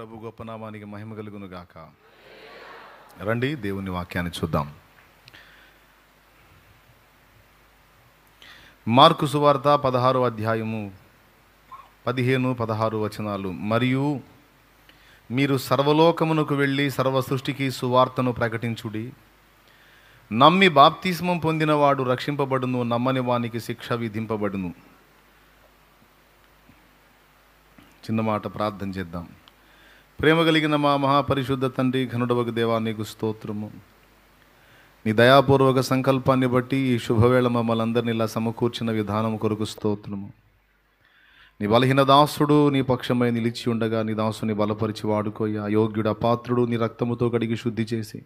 ప్రభు గొప్పనామానికి మహిమ కలుగును గాక రండి దేవుని వాక్యాన్ని చూద్దాం మార్కు సువార్త పదహారు అధ్యాయము పదిహేను పదహారు వచనాలు మరియు మీరు సర్వలోకమునకు వెళ్ళి సర్వ సృష్టికి సువార్తను ప్రకటించుడి నమ్మి బాప్తిస్మం పొందినవాడు రక్షింపబడును నమ్మని వానికి శిక్ష విధింపబడును చిన్న మాట ప్రార్థన చేద్దాం ప్రేమ కలిగిన మా మహాపరిశుద్ధ తండ్రి ఘనుడవకు దేవా నీకు స్తోత్రము నీ దయాపూర్వక సంకల్పాన్ని బట్టి ఈ శుభవేళ మమ్మల్ని అందరినీ ఇలా సమకూర్చిన విధానం కొరకు స్తోత్రము నీ బలహీన దాసుడు నీ పక్షమై నిలిచి ఉండగా నీ దాసుని బలపరిచి వాడుకోయ యోగ్యుడ పాత్రుడు నీ రక్తముతో కడిగి శుద్ధి చేసి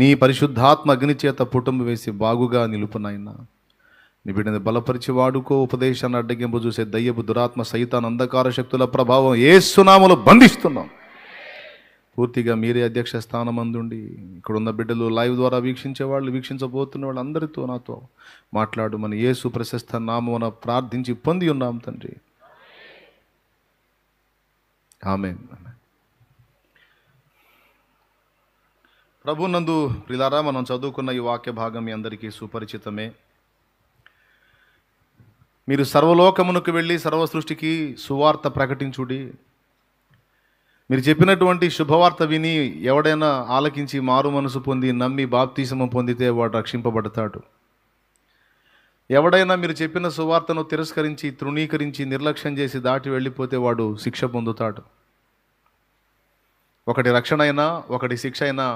నీ పరిశుద్ధాత్మ అగ్నిచేత పుటుంబ వేసి బాగుగా నిలుపునైనా నీ బిడ్డని బలపరిచి వాడుకో ఉపదేశాన్ని అడ్డగింపు చూసే దయ్యపు దురాత్మ సైతాన్ అంధకార శక్తుల ప్రభావం ఏ సునాములు బంధిస్తున్నాం పూర్తిగా మీరే అధ్యక్ష స్థానమందుండి ఇక్కడున్న బిడ్డలు లైవ్ ద్వారా వీక్షించే వాళ్ళు వీక్షించబోతున్న వాళ్ళు అందరితో నాతో మాట్లాడు మన యేసు ప్రశస్త నామన ప్రార్థించి పొంది ఉన్నాం తండ్రి ఆమె ప్రభునందు ప్రిలారా మనం చదువుకున్న ఈ వాక్య భాగం మీ అందరికీ సుపరిచితమే మీరు సర్వలోకమునకు వెళ్ళి సర్వ సృష్టికి సువార్త ప్రకటించుడి మీరు చెప్పినటువంటి శుభవార్త విని ఎవడైనా ఆలకించి మారు మనసు పొంది నమ్మి బాప్తీసమ పొందితే వాడు రక్షింపబడతాడు ఎవడైనా మీరు చెప్పిన సువార్తను తిరస్కరించి తృణీకరించి నిర్లక్ష్యం చేసి దాటి వెళ్ళిపోతే వాడు శిక్ష పొందుతాడు ఒకటి రక్షణ అయినా ఒకటి శిక్ష అయినా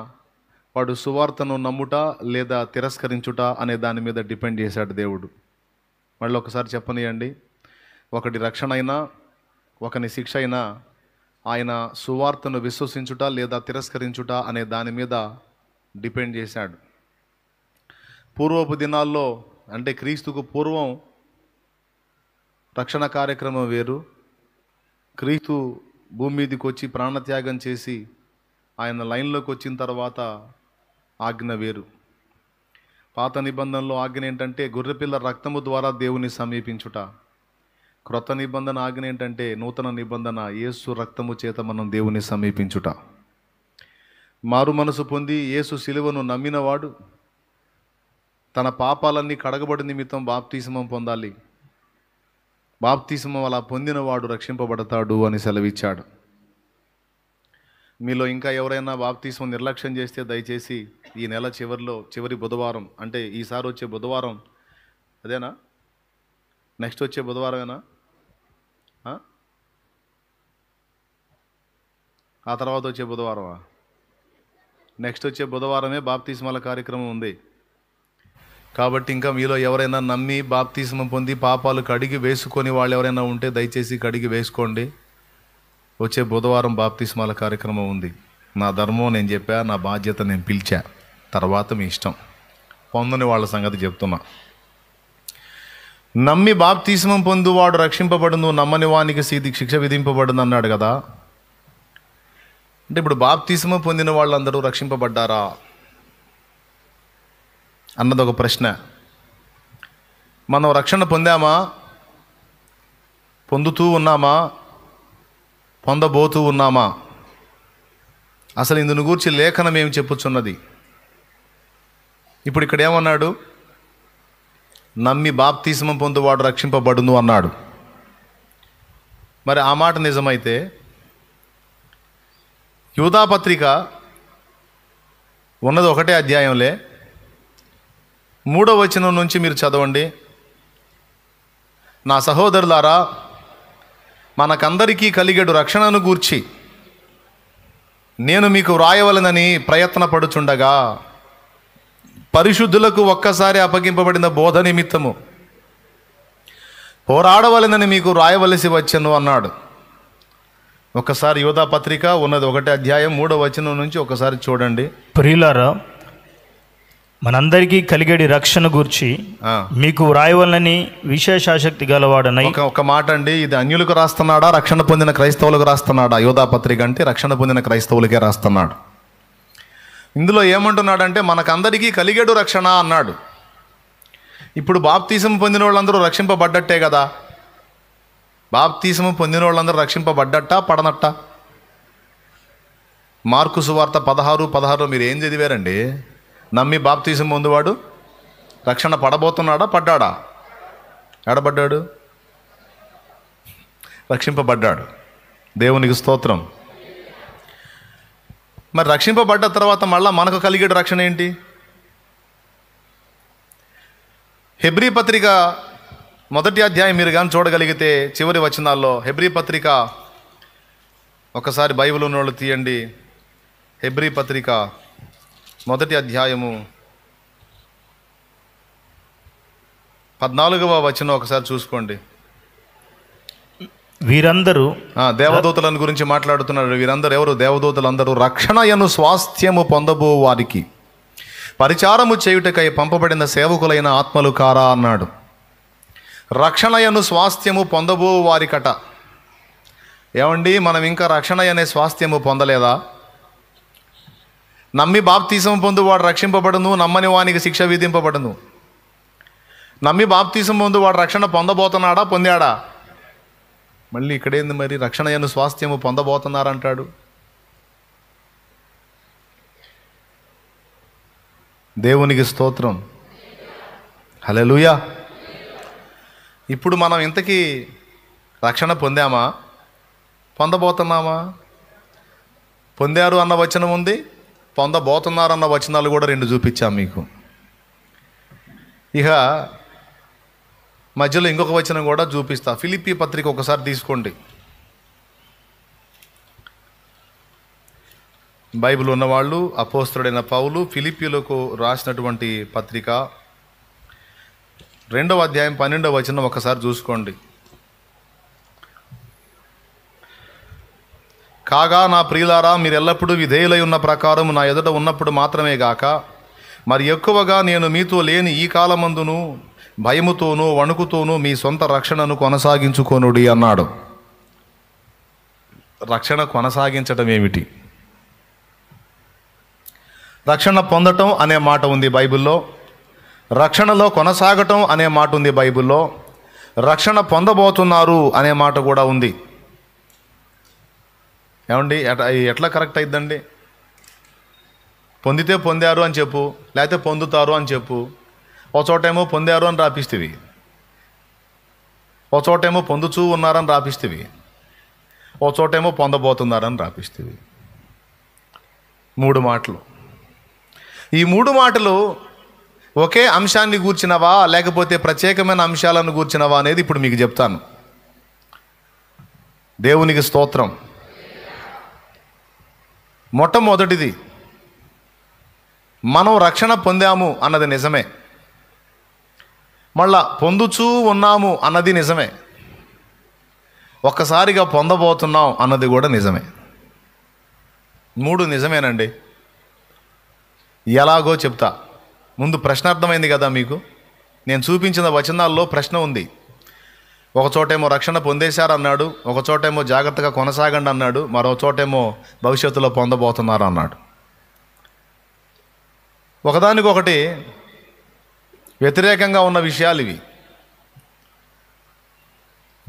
వాడు సువార్తను నమ్ముట లేదా తిరస్కరించుట అనే దాని మీద డిపెండ్ చేశాడు దేవుడు మళ్ళీ ఒకసారి చెప్పనియండి ఒకటి రక్షణ అయినా ఒకని శిక్ష అయినా ఆయన సువార్తను విశ్వసించుట లేదా తిరస్కరించుట అనే దాని మీద డిపెండ్ చేశాడు పూర్వపు దినాల్లో అంటే క్రీస్తుకు పూర్వం రక్షణ కార్యక్రమం వేరు క్రీస్తు భూమి మీదకి వచ్చి ప్రాణత్యాగం చేసి ఆయన లైన్లోకి వచ్చిన తర్వాత ఆజ్ఞ వేరు పాత నిబంధనలో ఆజ్ఞ ఏంటంటే గొర్రెపిల్ల రక్తము ద్వారా దేవుని సమీపించుట క్రొత్త నిబంధన ఆజ్ఞ ఏంటంటే నూతన నిబంధన యేసు రక్తము చేత మనం దేవుని సమీపించుట మారు మనసు పొంది యేసు శిలువను నమ్మినవాడు తన పాపాలన్నీ కడగబడి నిమిత్తం బాప్తీసమం పొందాలి బాప్తీసమం అలా పొందినవాడు రక్షింపబడతాడు అని సెలవిచ్చాడు మీలో ఇంకా ఎవరైనా బాప్తీసం నిర్లక్ష్యం చేస్తే దయచేసి ఈ నెల చివరిలో చివరి బుధవారం అంటే ఈసారి వచ్చే బుధవారం అదేనా నెక్స్ట్ వచ్చే బుధవారమేనా ఆ తర్వాత వచ్చే బుధవారమా నెక్స్ట్ వచ్చే బుధవారమే బాప్తిస్మాల కార్యక్రమం ఉంది కాబట్టి ఇంకా మీలో ఎవరైనా నమ్మి బాప్తిస్మ పొంది పాపాలు కడిగి వేసుకొని వాళ్ళు ఎవరైనా ఉంటే దయచేసి కడిగి వేసుకోండి వచ్చే బుధవారం బాప్తిస్మాల కార్యక్రమం ఉంది నా ధర్మం నేను చెప్పా నా బాధ్యత నేను పిలిచా తర్వాత మీ ఇష్టం పొందని వాళ్ళ సంగతి చెప్తున్నా నమ్మి పొందు పొందువాడు రక్షింపబడును నమ్మని వానికి శిక్ష విధింపబడును అన్నాడు కదా అంటే ఇప్పుడు బాప్తీసము పొందిన వాళ్ళందరూ రక్షింపబడ్డారా అన్నది ఒక ప్రశ్న మనం రక్షణ పొందామా పొందుతూ ఉన్నామా పొందబోతూ ఉన్నామా అసలు ఇందుని గురించి లేఖనం ఏమి చెప్పుచున్నది ఇప్పుడు ఇక్కడ ఏమన్నాడు నమ్మి బాప్తీసమం పొందువాడు రక్షింపబడును అన్నాడు మరి ఆ మాట నిజమైతే యూదాపత్రిక ఉన్నది ఒకటే అధ్యాయంలే మూడో వచనం నుంచి మీరు చదవండి నా సహోదరులారా మనకందరికీ కలిగేడు రక్షణను గూర్చి నేను మీకు వ్రాయవలనని ప్రయత్నపడుచుండగా పరిశుద్ధులకు ఒక్కసారి అప్పగింపబడిన బోధ నిమిత్తము పోరాడవలనని మీకు వ్రాయవలసి వచ్చను అన్నాడు ఒకసారి యోధా పత్రిక ఉన్నది ఒకటి అధ్యాయం మూడో వచనం నుంచి ఒకసారి చూడండి ప్రియులారా మనందరికీ కలిగేడి రక్షణ గురించి మీకు వ్రాయవలని విశేష ఆసక్తి గలవాడనై ఒక మాట అండి ఇది అన్యులకు రాస్తున్నాడా రక్షణ పొందిన క్రైస్తవులకు రాస్తున్నాడా యోధా పత్రిక అంటే రక్షణ పొందిన క్రైస్తవులకే రాస్తున్నాడు ఇందులో ఏమంటున్నాడంటే మనకందరికీ కలిగేడు రక్షణ అన్నాడు ఇప్పుడు బాప్తీసం పొందిన వాళ్ళందరూ రక్షింపబడ్డట్టే కదా బాప్తీసము పొందిన వాళ్ళందరూ రక్షింపబడ్డట్ట పడనట్ట మార్కు సువార్త పదహారు పదహారులో మీరు ఏం చదివారండి నమ్మి బాప్తీసం పొందువాడు రక్షణ పడబోతున్నాడా పడ్డాడా ఎడబడ్డాడు రక్షింపబడ్డాడు దేవునికి స్తోత్రం మరి రక్షింపబడ్డ తర్వాత మళ్ళీ మనకు కలిగే రక్షణ ఏంటి హెబ్రి పత్రిక మొదటి అధ్యాయం మీరు కానీ చూడగలిగితే చివరి వచనాల్లో హెబ్రి పత్రిక ఒకసారి బైబిల్ ఉన్నోళ్ళు తీయండి హెబ్రి పత్రిక మొదటి అధ్యాయము పద్నాలుగవ వచనం ఒకసారి చూసుకోండి వీరందరూ దేవదూతలను గురించి మాట్లాడుతున్నారు వీరందరూ ఎవరు దేవదూతలు అందరూ రక్షణయను స్వాస్థ్యము పొందబో వారికి పరిచారము చేయుటకై పంపబడిన సేవకులైన ఆత్మలు కారా అన్నాడు రక్షణయను స్వాస్థ్యము పొందబో వారికట ఏమండి మనం ఇంకా రక్షణ అనే స్వాస్థ్యము పొందలేదా నమ్మి బాప్తీసం పొందువాడు రక్షింపబడును నమ్మని వానికి శిక్ష విధింపబడును నమ్మి బాప్తీసం పొందు వాడు రక్షణ పొందబోతున్నాడా పొందాడా మళ్ళీ ఇక్కడేంది మరి రక్షణ అను స్వాస్థ్యము పొందబోతున్నారంటాడు దేవునికి స్తోత్రం హలో ఇప్పుడు మనం ఇంతకీ రక్షణ పొందామా పొందబోతున్నామా పొందారు అన్న వచనం ఉంది పొందబోతున్నారు అన్న వచనాలు కూడా రెండు చూపించాం మీకు ఇక మధ్యలో ఇంకొక వచనం కూడా చూపిస్తా ఫిలిపి పత్రిక ఒకసారి తీసుకోండి బైబిల్ ఉన్నవాళ్ళు అపోస్తుడైన పౌలు ఫిలిపిలకు రాసినటువంటి పత్రిక రెండవ అధ్యాయం పన్నెండవ వచనం ఒకసారి చూసుకోండి కాగా నా ప్రియులారా మీరు ఎల్లప్పుడూ విధేయులై ఉన్న ప్రకారం నా ఎదుట ఉన్నప్పుడు మాత్రమే గాక మరి ఎక్కువగా నేను మీతో లేని ఈ కాలమందును భయముతోనూ వణుకుతోనూ మీ సొంత రక్షణను కొనసాగించుకోనుడి అన్నాడు రక్షణ కొనసాగించడం ఏమిటి రక్షణ పొందటం అనే మాట ఉంది బైబిల్లో రక్షణలో కొనసాగటం అనే మాట ఉంది బైబిల్లో రక్షణ పొందబోతున్నారు అనే మాట కూడా ఉంది ఏమండి ఎట్లా ఎట్లా కరెక్ట్ అయిద్దండి పొందితే పొందారు అని చెప్పు లేకపోతే పొందుతారు అని చెప్పు ఒక చోటేమో పొందారు అని రాపిస్తేవి ఒక చోటేమో పొందుచూ ఉన్నారని రాపిస్తేవి ఒక చోటేమో పొందబోతున్నారని రాపిస్తేవి మూడు మాటలు ఈ మూడు మాటలు ఒకే అంశాన్ని కూర్చినవా లేకపోతే ప్రత్యేకమైన అంశాలను కూర్చినవా అనేది ఇప్పుడు మీకు చెప్తాను దేవునికి స్తోత్రం మొట్టమొదటిది మనం రక్షణ పొందాము అన్నది నిజమే మళ్ళా పొందుచూ ఉన్నాము అన్నది నిజమే ఒక్కసారిగా పొందబోతున్నాం అన్నది కూడా నిజమే మూడు నిజమేనండి ఎలాగో చెప్తా ముందు ప్రశ్నార్థమైంది కదా మీకు నేను చూపించిన వచనాల్లో ప్రశ్న ఉంది ఒక చోటేమో రక్షణ పొందేశారన్నాడు ఒక చోటేమో జాగ్రత్తగా కొనసాగండి అన్నాడు మరో చోటేమో భవిష్యత్తులో పొందబోతున్నారు అన్నాడు ఒకదానికొకటి వ్యతిరేకంగా ఉన్న విషయాలు ఇవి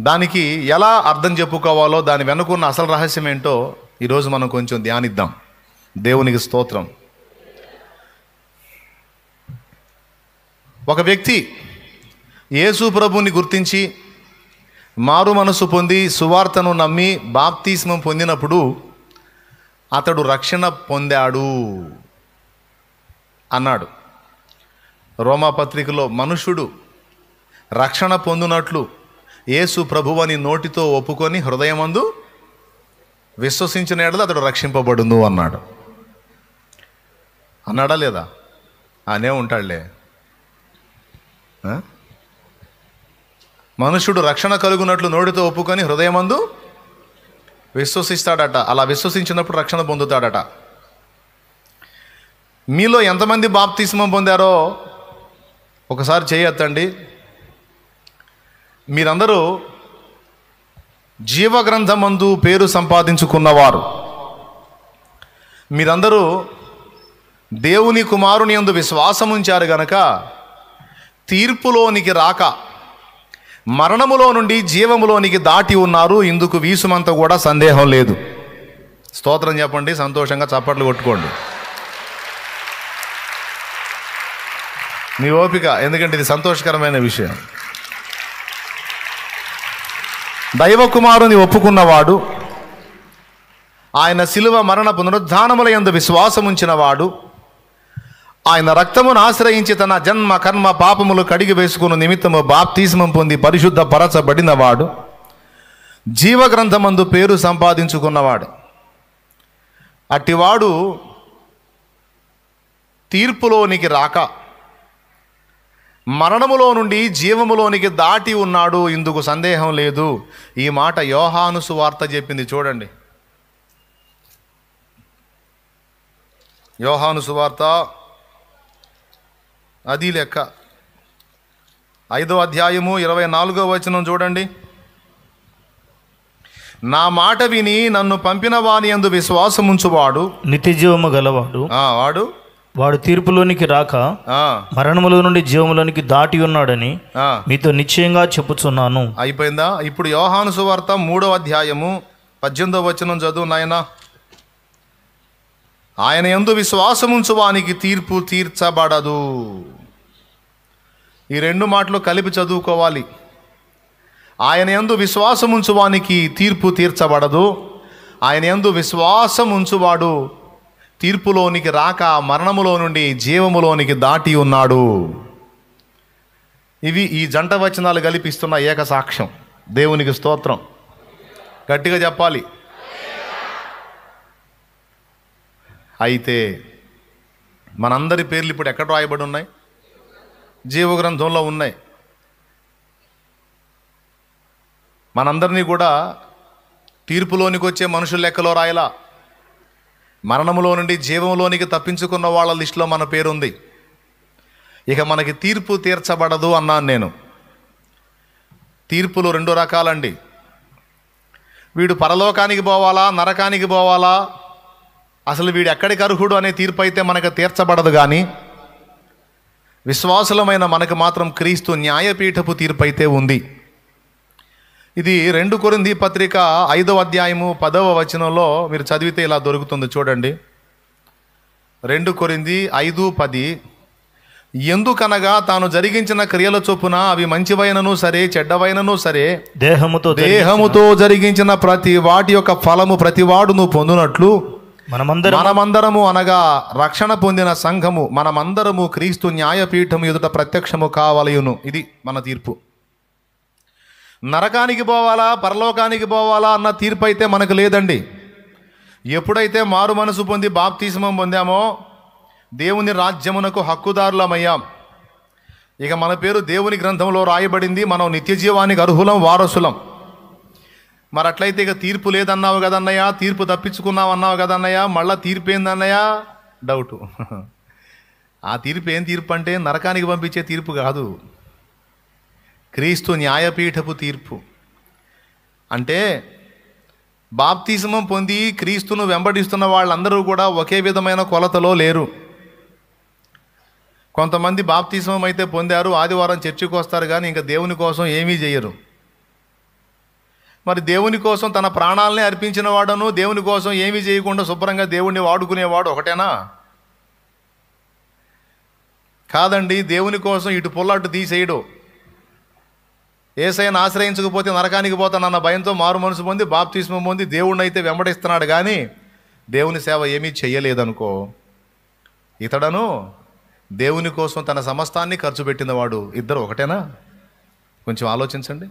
దానికి ఎలా అర్థం చెప్పుకోవాలో దాని వెనుకున్న అసలు రహస్యం ఏంటో ఈరోజు మనం కొంచెం ధ్యానిద్దాం దేవునికి స్తోత్రం ఒక వ్యక్తి యేసు ప్రభుని గుర్తించి మారు మనసు పొంది సువార్తను నమ్మి బాప్తీస్మం పొందినప్పుడు అతడు రక్షణ పొందాడు అన్నాడు రోమాపత్రికలో మనుషుడు రక్షణ పొందినట్లు యేసు అని నోటితో ఒప్పుకొని హృదయమందు విశ్వసించిన ఎడల అతడు రక్షింపబడును అన్నాడు అన్నాడా లేదా అనే ఉంటాడులే మనుషుడు రక్షణ కలుగునట్లు నోటితో ఒప్పుకొని హృదయమందు విశ్వసిస్తాడట అలా విశ్వసించినప్పుడు రక్షణ పొందుతాడట మీలో ఎంతమంది బాప్తిస్మం పొందారో ఒకసారి చేయత్తండి మీరందరూ జీవగ్రంథమందు పేరు సంపాదించుకున్నవారు మీరందరూ దేవుని కుమారుని అందు విశ్వాసం ఉంచారు గనక తీర్పులోనికి రాక మరణములో నుండి జీవములోనికి దాటి ఉన్నారు ఇందుకు వీసుమంత కూడా సందేహం లేదు స్తోత్రం చెప్పండి సంతోషంగా చప్పట్లు కొట్టుకోండి మీ ఓపిక ఎందుకంటే ఇది సంతోషకరమైన విషయం దైవకుమారుని ఒప్పుకున్నవాడు ఆయన శిలువ మరణ పునరుద్ధానముల ఎందు విశ్వాసముంచినవాడు ఆయన రక్తమును ఆశ్రయించి తన జన్మ కర్మ పాపములు కడిగి వేసుకున్న నిమిత్తము బాప్తీసమం పొంది పరిశుద్ధ పరచబడినవాడు జీవగ్రంథమందు పేరు సంపాదించుకున్నవాడు అట్టివాడు తీర్పులోనికి రాక మరణములో నుండి జీవములోనికి దాటి ఉన్నాడు ఇందుకు సందేహం లేదు ఈ మాట యోహానుసు వార్త చెప్పింది చూడండి యోహానుసు వార్త అది లెక్క ఐదో అధ్యాయము ఇరవై నాలుగో వచనం చూడండి నా మాట విని నన్ను పంపిన వాని ఎందు విశ్వాసముంచువాడు నిత్యజీవము గలవాడు వాడు వాడు తీర్పులోనికి రాక మరణములో నుండి జీవములోనికి దాటి ఉన్నాడని మీతో నిశ్చయంగా చెప్పుచున్నాను అయిపోయిందా ఇప్పుడు యోహాను సువార్త మూడో అధ్యాయము పద్దెనిమిదో వచనం చదువు నాయన ఆయన ఎందు విశ్వాసముంచు వానికి తీర్పు తీర్చబడదు ఈ రెండు మాటలు కలిపి చదువుకోవాలి ఆయన ఎందు విశ్వాసం ఉంచువానికి తీర్పు తీర్చబడదు ఆయన ఎందు విశ్వాసం ఉంచువాడు తీర్పులోనికి రాక మరణములో నుండి జీవములోనికి దాటి ఉన్నాడు ఇవి ఈ జంట వచనాలు కల్పిస్తున్న ఏక సాక్ష్యం దేవునికి స్తోత్రం గట్టిగా చెప్పాలి అయితే మనందరి పేర్లు ఇప్పుడు ఎక్కడ రాయబడి ఉన్నాయి జీవగ్రంథంలో ఉన్నాయి మనందరినీ కూడా తీర్పులోనికి వచ్చే మనుషుల లెక్కలో రాయలా మరణములో నుండి జీవంలోనికి తప్పించుకున్న వాళ్ళ లిస్టులో మన పేరుంది ఇక మనకి తీర్పు తీర్చబడదు అన్నాను నేను తీర్పులు రెండు రకాలండి వీడు పరలోకానికి పోవాలా నరకానికి పోవాలా అసలు వీడు ఎక్కడికి అర్హుడు అనే తీర్పు అయితే మనకు తీర్చబడదు కానీ విశ్వాసులమైన మనకు మాత్రం క్రీస్తు న్యాయపీఠపు తీర్పు అయితే ఉంది ఇది రెండు కొరింది పత్రిక ఐదవ అధ్యాయము పదవ వచనంలో మీరు చదివితే ఇలా దొరుకుతుంది చూడండి రెండు కొరింది ఐదు పది ఎందుకనగా తాను జరిగించిన క్రియల చొప్పున అవి మంచివైనను సరే చెడ్డవైనను సరే దేహముతో దేహముతో జరిగించిన ప్రతి వాటి యొక్క ఫలము ప్రతి ప్రతివాడును పొందునట్లు మనమందరం మనమందరము అనగా రక్షణ పొందిన సంఘము మనమందరము క్రీస్తు న్యాయపీఠము ఎదుట ప్రత్యక్షము కావలయును ఇది మన తీర్పు నరకానికి పోవాలా పరలోకానికి పోవాలా అన్న తీర్పు అయితే మనకు లేదండి ఎప్పుడైతే మారు మనసు పొంది బాప్తీసమం పొందామో దేవుని రాజ్యమునకు హక్కుదారులమయ్యాం ఇక మన పేరు దేవుని గ్రంథంలో రాయబడింది మనం నిత్య జీవానికి అర్హులం వారసులం మరి అట్లయితే ఇక తీర్పు లేదన్నావు కదన్నయ్య తీర్పు తప్పించుకున్నావు అన్నావు కదన్నయ్య మళ్ళీ తీర్పు ఏందన్నయ్య డౌటు ఆ తీర్పు ఏం తీర్పు అంటే నరకానికి పంపించే తీర్పు కాదు క్రీస్తు న్యాయపీఠపు తీర్పు అంటే బాప్తిజమం పొంది క్రీస్తును వెంబడిస్తున్న వాళ్ళందరూ కూడా ఒకే విధమైన కొలతలో లేరు కొంతమంది బాప్తిజమం అయితే పొందారు ఆదివారం చర్చికి వస్తారు కానీ ఇంకా దేవుని కోసం ఏమీ చేయరు మరి దేవుని కోసం తన ప్రాణాలనే అర్పించిన వాడను దేవుని కోసం ఏమి చేయకుండా శుభ్రంగా దేవుణ్ణి వాడుకునేవాడు ఒకటేనా కాదండి దేవుని కోసం ఇటు పొల్లట్టు తీసేయడు ఏసైనా ఆశ్రయించకపోతే నరకానికి పోతానన్న భయంతో మారు మనసు పొంది బాప్తిస్మం పొంది దేవుణ్ణి అయితే వెంబడిస్తున్నాడు కానీ దేవుని సేవ ఏమీ చెయ్యలేదనుకో ఇతడను దేవుని కోసం తన సమస్తాన్ని ఖర్చు పెట్టినవాడు ఇద్దరు ఒకటేనా కొంచెం ఆలోచించండి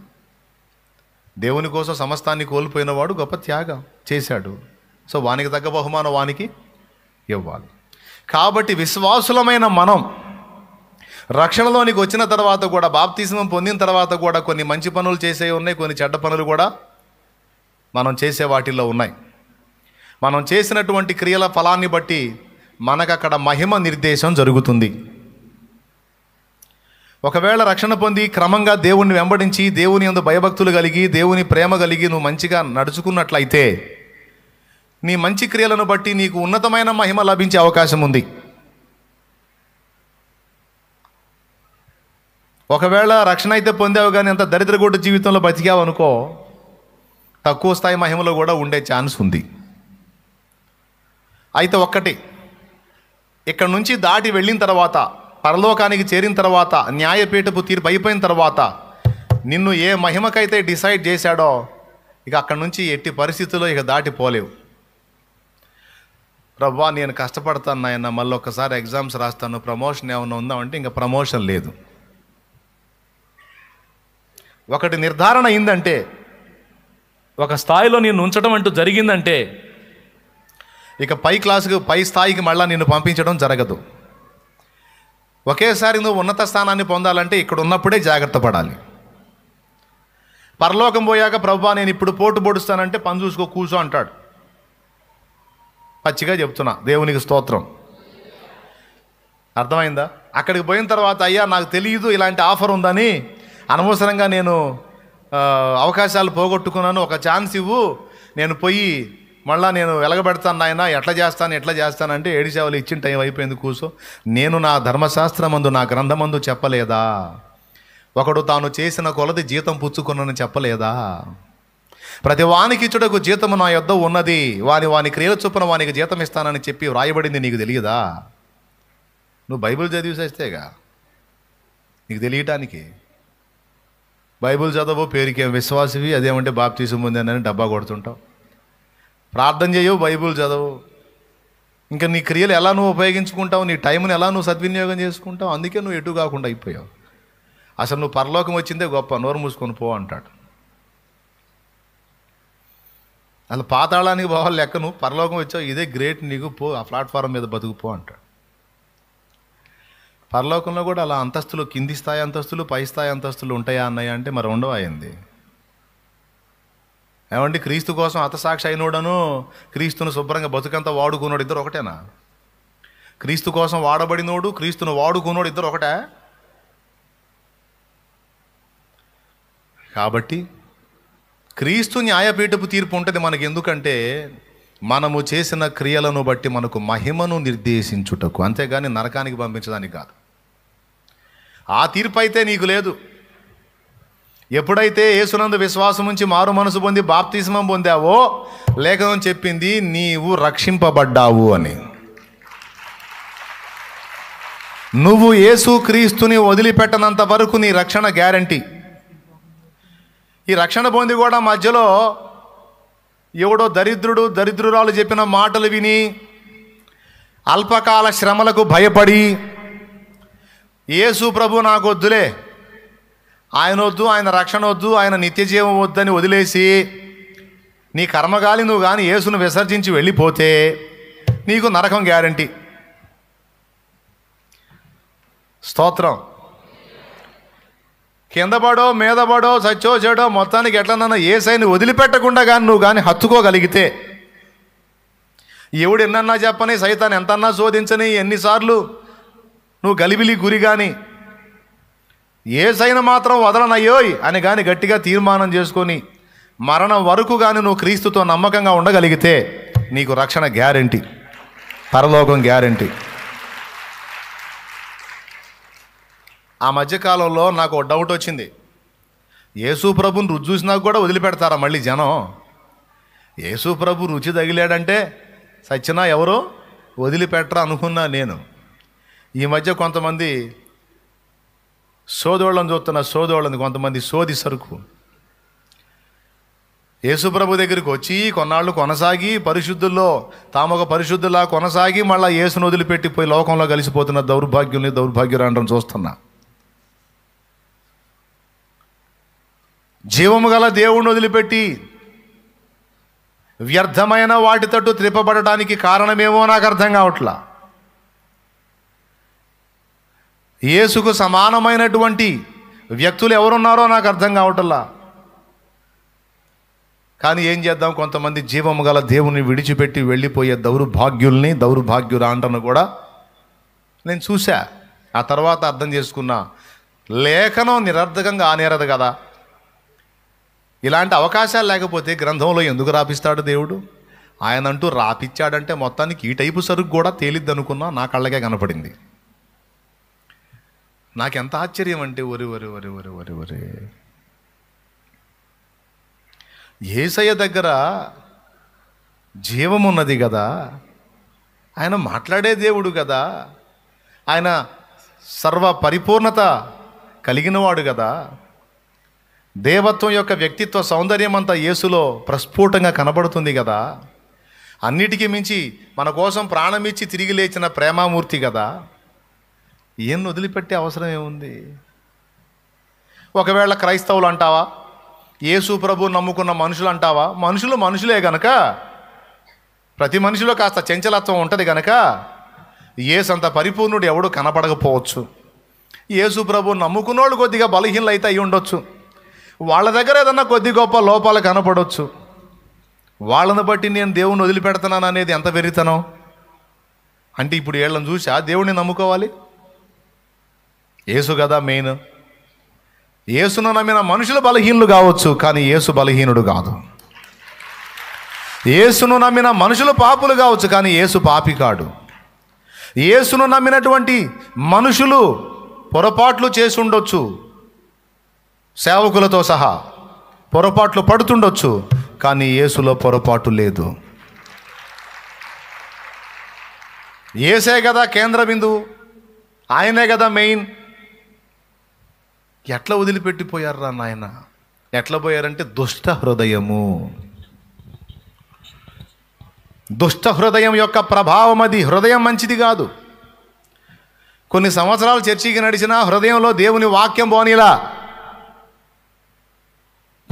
దేవుని కోసం సమస్తాన్ని కోల్పోయినవాడు గొప్ప త్యాగం చేశాడు సో వానికి తగ్గ బహుమానం వానికి ఇవ్వాలి కాబట్టి విశ్వాసులమైన మనం రక్షణలోనికి వచ్చిన తర్వాత కూడా బాప్తిజమం పొందిన తర్వాత కూడా కొన్ని మంచి పనులు చేసే ఉన్నాయి కొన్ని చెడ్డ పనులు కూడా మనం చేసే వాటిల్లో ఉన్నాయి మనం చేసినటువంటి క్రియల ఫలాన్ని బట్టి మనకు అక్కడ మహిమ నిర్దేశం జరుగుతుంది ఒకవేళ రక్షణ పొంది క్రమంగా దేవుణ్ణి వెంబడించి దేవుని అందు భయభక్తులు కలిగి దేవుని ప్రేమ కలిగి నువ్వు మంచిగా నడుచుకున్నట్లయితే నీ మంచి క్రియలను బట్టి నీకు ఉన్నతమైన మహిమ లభించే అవకాశం ఉంది ఒకవేళ రక్షణ అయితే పొందావు కానీ అంత దరిద్రగొడ్డు జీవితంలో బతికావు అనుకో తక్కువ స్థాయి మహిమలో కూడా ఉండే ఛాన్స్ ఉంది అయితే ఒక్కటి ఇక్కడ నుంచి దాటి వెళ్ళిన తర్వాత పరలోకానికి చేరిన తర్వాత న్యాయపీఠపు తీర్పు అయిపోయిన తర్వాత నిన్ను ఏ మహిమకైతే డిసైడ్ చేశాడో ఇక అక్కడి నుంచి ఎట్టి పరిస్థితుల్లో ఇక దాటిపోలేవు ప్రభా నేను కష్టపడతాను నాయన మళ్ళీ ఒక్కసారి ఎగ్జామ్స్ రాస్తాను ప్రమోషన్ ఏమైనా ఉందామంటే ఇంకా ప్రమోషన్ లేదు ఒకటి నిర్ధారణ అయిందంటే ఒక స్థాయిలో నేను ఉంచడం అంటూ జరిగిందంటే ఇక పై క్లాసుకు పై స్థాయికి మళ్ళీ నిన్ను పంపించడం జరగదు ఒకేసారి నువ్వు ఉన్నత స్థానాన్ని పొందాలంటే ఇక్కడ ఉన్నప్పుడే జాగ్రత్త పడాలి పరలోకం పోయాక ప్రభా నేను ఇప్పుడు పోటు పొడుస్తానంటే పని చూసుకో కూర్చో అంటాడు పచ్చిగా చెప్తున్నా దేవునికి స్తోత్రం అర్థమైందా అక్కడికి పోయిన తర్వాత అయ్యా నాకు తెలియదు ఇలాంటి ఆఫర్ ఉందని అనవసరంగా నేను అవకాశాలు పోగొట్టుకున్నాను ఒక ఛాన్స్ ఇవ్వు నేను పోయి మళ్ళీ నేను వెలగబెడతాను నాయన ఎట్లా చేస్తాను ఎట్లా చేస్తానంటే ఏడిసేవలు ఇచ్చిన టైం అయిపోయింది కూసో నేను నా ధర్మశాస్త్రమందు నా గ్రంథమందు చెప్పలేదా ఒకడు తాను చేసిన కొలది జీతం పుచ్చుకున్నని చెప్పలేదా ప్రతి వానికి ఇచ్చుటకు జీతము నా యొద్ ఉన్నది వాని వాని క్రియల చొప్పున వానికి జీతం ఇస్తానని చెప్పి వ్రాయబడింది నీకు తెలియదా నువ్వు బైబిల్ చదివిసేస్తేగా నీకు తెలియటానికి బైబిల్ చదవు పేరుకేం విశ్వాసవి అదేమంటే బాప్తీసం పొందానని డబ్బా కొడుతుంటావు ప్రార్థన చేయవు బైబుల్ చదవు ఇంకా నీ క్రియలు ఎలా నువ్వు ఉపయోగించుకుంటావు నీ టైంని ఎలా నువ్వు సద్వినియోగం చేసుకుంటావు అందుకే నువ్వు ఎటు కాకుండా అయిపోయావు అసలు నువ్వు పరలోకం వచ్చిందే గొప్ప నోరు మూసుకొని పో అంటాడు అసలు పాతాళానికి పోవాలి లెక్క నువ్వు పరలోకం వచ్చావు ఇదే గ్రేట్ నీకు పో ఆ ప్లాట్ఫారం మీద బతుకుపో అంటాడు పరలోకంలో కూడా అలా అంతస్తులు కింది స్థాయి అంతస్తులు పై స్థాయి అంతస్తులు ఉంటాయా అన్నయ్య అంటే మరి ఉండవు అయింది ఏమండి క్రీస్తు కోసం అతసాక్షి అయినోడను క్రీస్తును శుభ్రంగా బతుకంతా వాడుకున్నాడు ఇద్దరు ఒకటేనా క్రీస్తు కోసం వాడబడినోడు క్రీస్తును వాడుకున్నాడు ఇద్దరు ఒకటే కాబట్టి క్రీస్తు న్యాయపీఠపు తీర్పు ఉంటుంది మనకి ఎందుకంటే మనము చేసిన క్రియలను బట్టి మనకు మహిమను నిర్దేశించుటకు అంతేగాని నరకానికి పంపించడానికి కాదు ఆ తీర్పు అయితే నీకు లేదు ఎప్పుడైతే యేసునందు విశ్వాసం నుంచి మారు మనసు పొంది బాప్తిజమం పొందావో లేఖనం చెప్పింది నీవు రక్షింపబడ్డావు అని నువ్వు యేసు క్రీస్తుని వదిలిపెట్టనంత వరకు నీ రక్షణ గ్యారంటీ ఈ రక్షణ పొంది కూడా మధ్యలో ఎవడో దరిద్రుడు దరిద్రురాలు చెప్పిన మాటలు విని అల్పకాల శ్రమలకు భయపడి యేసు ప్రభు నాకొద్దులే ఆయన వద్దు ఆయన రక్షణ వద్దు ఆయన నిత్యజీవం వద్దని వదిలేసి నీ కర్మగాలి నువ్వు కానీ యేసును విసర్జించి వెళ్ళిపోతే నీకు నరకం గ్యారంటీ స్తోత్రం కిందపడో పడో సత్యో చెడో మొత్తానికి ఎట్లనన్నా ఏసైని వదిలిపెట్టకుండా కానీ నువ్వు కానీ హత్తుకోగలిగితే ఎవడు ఎన్నన్నా చెప్పని సైతాన్ని ఎంతన్నా శోధించని ఎన్నిసార్లు నువ్వు గలిబిలి గురి కానీ ఏ సైన మాత్రం వదలనయ్యోయ్ అని కానీ గట్టిగా తీర్మానం చేసుకొని మరణం వరకు కానీ నువ్వు క్రీస్తుతో నమ్మకంగా ఉండగలిగితే నీకు రక్షణ గ్యారంటీ పరలోకం గ్యారంటీ ఆ మధ్యకాలంలో నాకు ఒక డౌట్ వచ్చింది యేసు ప్రభుని రుచి చూసినా కూడా వదిలిపెడతారా మళ్ళీ జనం యేసు ప్రభు రుచి తగిలాడంటే సచ్చినా ఎవరు వదిలిపెట్టరా అనుకున్నా నేను ఈ మధ్య కొంతమంది సోదోళ్ళని చూస్తున్న సోదోళ్ళని కొంతమంది సోది సరుకు యేసుప్రభు దగ్గరికి వచ్చి కొన్నాళ్ళు కొనసాగి పరిశుద్ధుల్లో తాము ఒక పరిశుద్ధులా కొనసాగి మళ్ళీ యేసును వదిలిపెట్టిపోయి లోకంలో కలిసిపోతున్న దౌర్భాగ్యుల్ని దౌర్భాగ్యురాండం చూస్తున్నా జీవము గల దేవుణ్ణి వదిలిపెట్టి వ్యర్థమైన వాటి తట్టు త్రిపబడటానికి కారణమేమో నాకు అర్థం కావట్లా యేసుకు సమానమైనటువంటి వ్యక్తులు ఎవరున్నారో నాకు అర్థం కావటంలా కానీ ఏం చేద్దాం కొంతమంది జీవము గల దేవుని విడిచిపెట్టి వెళ్ళిపోయే దౌర్భాగ్యుల్ని దౌర్భాగ్యురాంటను కూడా నేను చూశా ఆ తర్వాత అర్థం చేసుకున్నా లేఖనం నిరర్ధకంగా ఆనేరదు కదా ఇలాంటి అవకాశాలు లేకపోతే గ్రంథంలో ఎందుకు రాపిస్తాడు దేవుడు ఆయన అంటూ రాపిచ్చాడంటే మొత్తానికి ఈ టైపు సరుకు కూడా తేలిద్దనుకున్నా నా కళ్ళకే కనపడింది నాకెంత ఆశ్చర్యం అంటే ఒరి ఒరి ఒరి ఒరి ఒరి ఒరి ఏసయ్య దగ్గర జీవమున్నది కదా ఆయన మాట్లాడే దేవుడు కదా ఆయన సర్వ పరిపూర్ణత కలిగినవాడు కదా దేవత్వం యొక్క వ్యక్తిత్వ సౌందర్యం అంతా యేసులో ప్రస్ఫుటంగా కనబడుతుంది కదా అన్నిటికీ మించి మన కోసం ప్రాణమిచ్చి తిరిగి లేచిన ప్రేమామూర్తి కదా ఏం వదిలిపెట్టే అవసరం ఏముంది ఒకవేళ క్రైస్తవులు అంటావా యేసు ప్రభు నమ్ముకున్న మనుషులు అంటావా మనుషులు మనుషులే గనక ప్రతి మనిషిలో కాస్త చంచలత్వం ఉంటుంది గనక ఏసంత పరిపూర్ణుడు ఎవడు కనపడకపోవచ్చు యేసు ప్రభు నమ్ముకున్నోళ్ళు కొద్దిగా బలహీనలు అయితే అయి ఉండొచ్చు వాళ్ళ దగ్గర ఏదన్నా కొద్ది గొప్ప లోపాలు కనపడవచ్చు వాళ్ళని బట్టి నేను దేవుణ్ణి వదిలిపెడతాను అనేది ఎంత వెరితనం అంటే ఇప్పుడు వీళ్ళని చూసి ఆ దేవుణ్ణి నమ్ముకోవాలి యేసు కదా మెయిన్ యేసును నమ్మిన మనుషులు బలహీనులు కావచ్చు కానీ ఏసు బలహీనుడు కాదు ఏసును నమ్మిన మనుషులు పాపులు కావచ్చు కానీ ఏసు పాపి కాడు ఏసును నమ్మినటువంటి మనుషులు పొరపాట్లు చేసుండొచ్చు సేవకులతో సహా పొరపాట్లు పడుతుండొచ్చు కానీ ఏసులో పొరపాటు లేదు ఏసే కదా కేంద్ర బిందువు ఆయనే కదా మెయిన్ ఎట్లా రా నాయన ఎట్లా పోయారంటే దుష్ట హృదయము దుష్ట హృదయం యొక్క ప్రభావం అది హృదయం మంచిది కాదు కొన్ని సంవత్సరాలు చర్చికి నడిచినా హృదయంలో దేవుని వాక్యం పోనీలా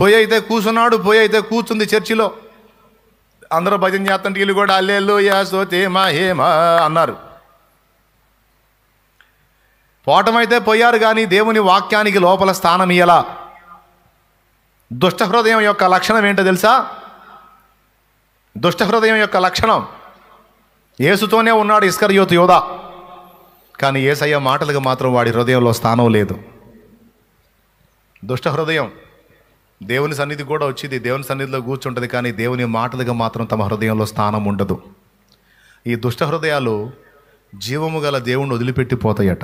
పోయి అయితే కూసున్నాడు పోయి అయితే కూర్చుంది చర్చిలో అందరూ భజన చేస్తుంటే వీళ్ళు కూడా అల్లెల్లు సోతే మా హేమా అన్నారు పోవటమైతే పోయారు కానీ దేవుని వాక్యానికి లోపల స్థానం ఇయ్యలా దుష్ట హృదయం యొక్క లక్షణం ఏంటో తెలుసా దుష్ట హృదయం యొక్క లక్షణం ఏసుతోనే ఉన్నాడు ఇస్కర్ యోతు యోధ కానీ ఏసయ్య మాటలకు మాత్రం వాడి హృదయంలో స్థానం లేదు దుష్ట హృదయం దేవుని సన్నిధి కూడా వచ్చింది దేవుని సన్నిధిలో కూర్చుంటుంది కానీ దేవుని మాటలకు మాత్రం తమ హృదయంలో స్థానం ఉండదు ఈ దుష్ట హృదయాలు జీవము గల దేవుణ్ణి వదిలిపెట్టిపోతాయట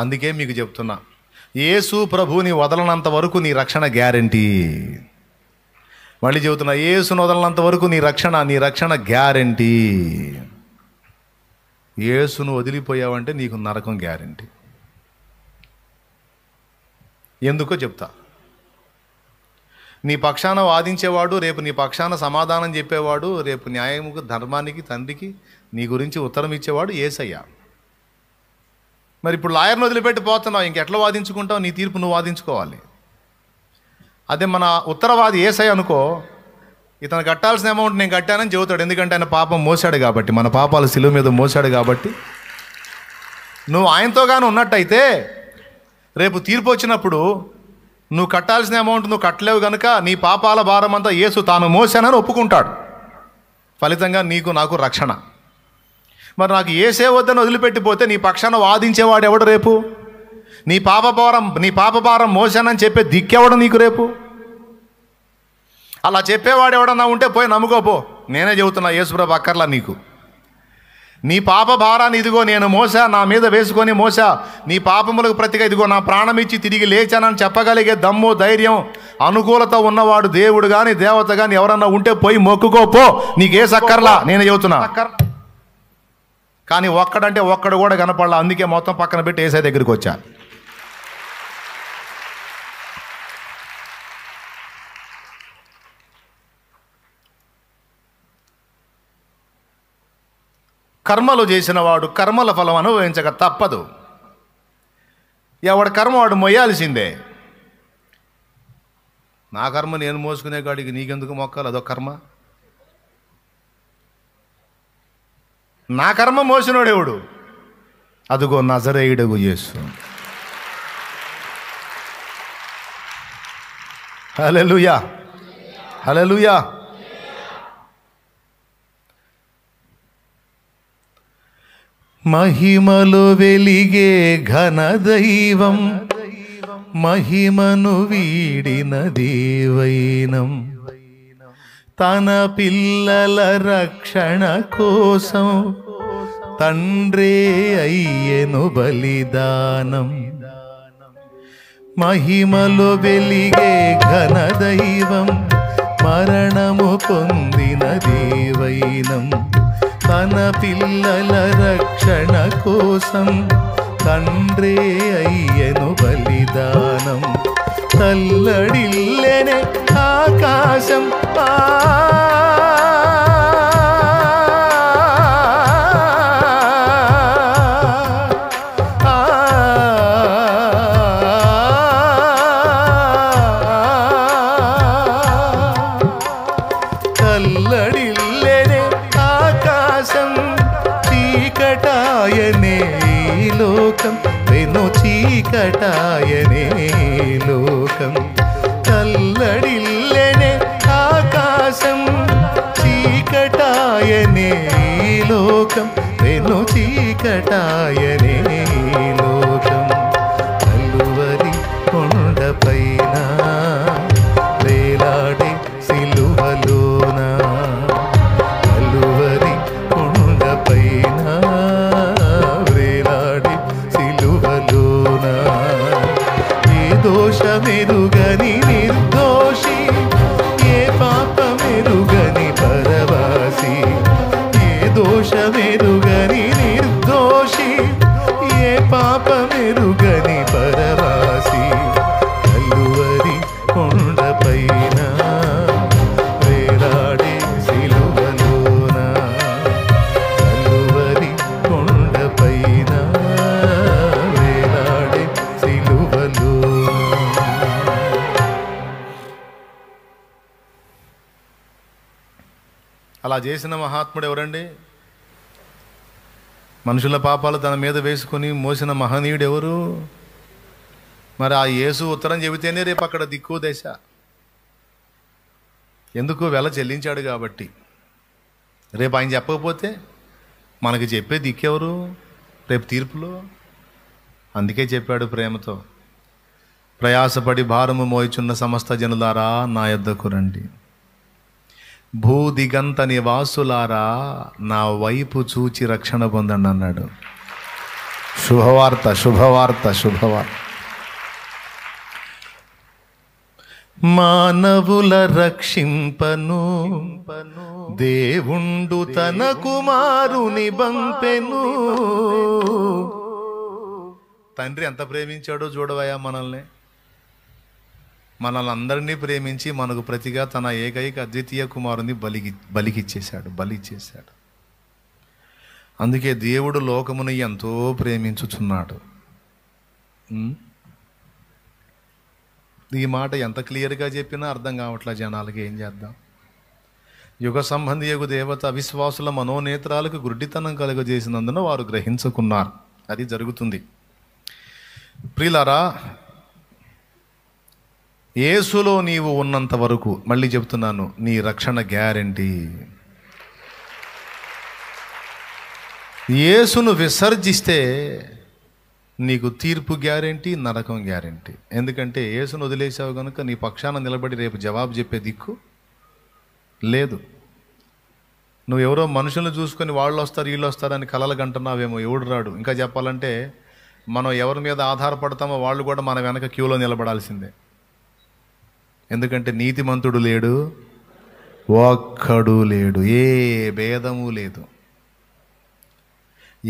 అందుకే మీకు చెప్తున్నా ఏసు ప్రభుని వదలనంత వరకు నీ రక్షణ గ్యారంటీ మళ్ళీ చెబుతున్నా యేసును వదలనంత వరకు నీ రక్షణ నీ రక్షణ గ్యారంటీ యేసును వదిలిపోయావంటే నీకు నరకం గ్యారంటీ ఎందుకో చెప్తా నీ పక్షాన వాదించేవాడు రేపు నీ పక్షాన సమాధానం చెప్పేవాడు రేపు న్యాయముకు ధర్మానికి తండ్రికి నీ గురించి ఉత్తరం ఇచ్చేవాడు ఏసయ్యా మరి ఇప్పుడు లాయర్ని వదిలిపెట్టి పోతున్నావు ఇంకెట్లా వాదించుకుంటావు నీ తీర్పు నువ్వు వాదించుకోవాలి అదే మన ఉత్తరవాది ఏసై అనుకో ఇతను కట్టాల్సిన అమౌంట్ నేను కట్టానని చెబుతాడు ఎందుకంటే ఆయన పాపం మోసాడు కాబట్టి మన పాపాలు సిలువు మీద మోసాడు కాబట్టి నువ్వు ఆయనతోగానే ఉన్నట్టయితే రేపు తీర్పు వచ్చినప్పుడు నువ్వు కట్టాల్సిన అమౌంట్ నువ్వు కట్టలేవు కనుక నీ పాపాల భారం అంతా యేసు తాను మోసానని ఒప్పుకుంటాడు ఫలితంగా నీకు నాకు రక్షణ మరి నాకు ఏసే వద్దని వదిలిపెట్టిపోతే నీ పక్షాన వాదించేవాడు ఎవడు రేపు నీ పాపభారం నీ పాపభారం మోసానని చెప్పే దిక్కెవడు నీకు రేపు అలా చెప్పేవాడు ఎవడన్నా ఉంటే పోయి నమ్ముకోపో నేనే చెబుతున్నా యేసుప్రభు అక్కర్లా నీకు నీ పాప భారాన్ని ఇదిగో నేను మోసా నా మీద వేసుకొని మోసా నీ పాపములకు ప్రతిగా ఇదిగో నా ప్రాణం ఇచ్చి తిరిగి లేచానని చెప్పగలిగే దమ్ము ధైర్యం అనుకూలత ఉన్నవాడు దేవుడు కానీ దేవత కానీ ఎవరన్నా ఉంటే పోయి మొక్కుకోపో నీకే సక్కర్లా నేను చెబుతున్నా కానీ ఒక్కడంటే ఒక్కడు కూడా కనపడాల అందుకే మొత్తం పక్కన పెట్టి ఏసఐ దగ్గరికి వచ్చా కర్మలు చేసినవాడు కర్మల ఫలం అనుభవించక తప్పదు ఎవడ కర్మ వాడు మొయ్యాల్సిందే నా కర్మ నేను మోసుకునే కాడికి నీకెందుకు మొక్కాలి అదో కర్మ నా కర్మ మోసినోడెవడు అదిగో నజరేయుడగు యేసు హలెలుయా హలెలుయా మహిమలు వెలిగే ఘన దైవం మహిమను వీడిన దేవైనం తన పిల్లల రక్షణ కోసం తండ్రే అయ్యను బలిదానం మహిమలు వెలిగే ఘన దైవం మరణము పొందిన దేవైనం తన పిల్లల రక్షణ కోసం తండ్రే అయ్యను బలిదానం తల్లడిల్లెనే ఆకాశం ఆ చేసిన మహాత్ముడు ఎవరండి మనుషుల పాపాలు తన మీద వేసుకొని మోసిన మహనీయుడు ఎవరు మరి ఆ యేసు ఉత్తరం చెబితేనే రేపు అక్కడ దిక్కు దశ ఎందుకు వెల చెల్లించాడు కాబట్టి రేపు ఆయన చెప్పకపోతే మనకి చెప్పే దిక్కెవరు రేపు తీర్పులో అందుకే చెప్పాడు ప్రేమతో ప్రయాసపడి భారము మోయిచున్న సమస్త జనులారా నా యొద్దకు రండి భూదిగంత నివాసులారా నా వైపు చూచి రక్షణ పొందండి అన్నాడు శుభవార్త శుభవార్త శుభవార్త మానవుల రక్షింపను దేవుండు తన కుమారుని బంపెను తండ్రి ఎంత ప్రేమించాడో చూడవయా మనల్ని మనల్ని అందరినీ ప్రేమించి మనకు ప్రతిగా తన ఏకైక అద్వితీయ కుమారుని బలిగి బలి బలిచ్చేశాడు అందుకే దేవుడు లోకమును ఎంతో ప్రేమించుచున్నాడు ఈ మాట ఎంత క్లియర్గా చెప్పినా అర్థం కావట్లే జనాలకి ఏం చేద్దాం యుగ యుగ దేవత అవిశ్వాసుల మనోనేత్రాలకు గుడ్డితనం కలుగజేసినందున వారు గ్రహించుకున్నారు అది జరుగుతుంది ప్రిలారా యేసులో నీవు ఉన్నంత వరకు మళ్ళీ చెప్తున్నాను నీ రక్షణ గ్యారంటీ యేసును విసర్జిస్తే నీకు తీర్పు గ్యారెంటీ నరకం గ్యారెంటీ ఎందుకంటే యేసును వదిలేసావు కనుక నీ పక్షాన నిలబడి రేపు జవాబు చెప్పే దిక్కు లేదు నువ్వు ఎవరో మనుషులను చూసుకొని వాళ్ళు వస్తారు వీళ్ళు వస్తారని కలలు కంటున్నావేమో ఎవడు రాడు ఇంకా చెప్పాలంటే మనం ఎవరి మీద ఆధారపడతామో వాళ్ళు కూడా మన వెనక క్యూలో నిలబడాల్సిందే ఎందుకంటే నీతిమంతుడు లేడు ఒక్కడు లేడు ఏ భేదము లేదు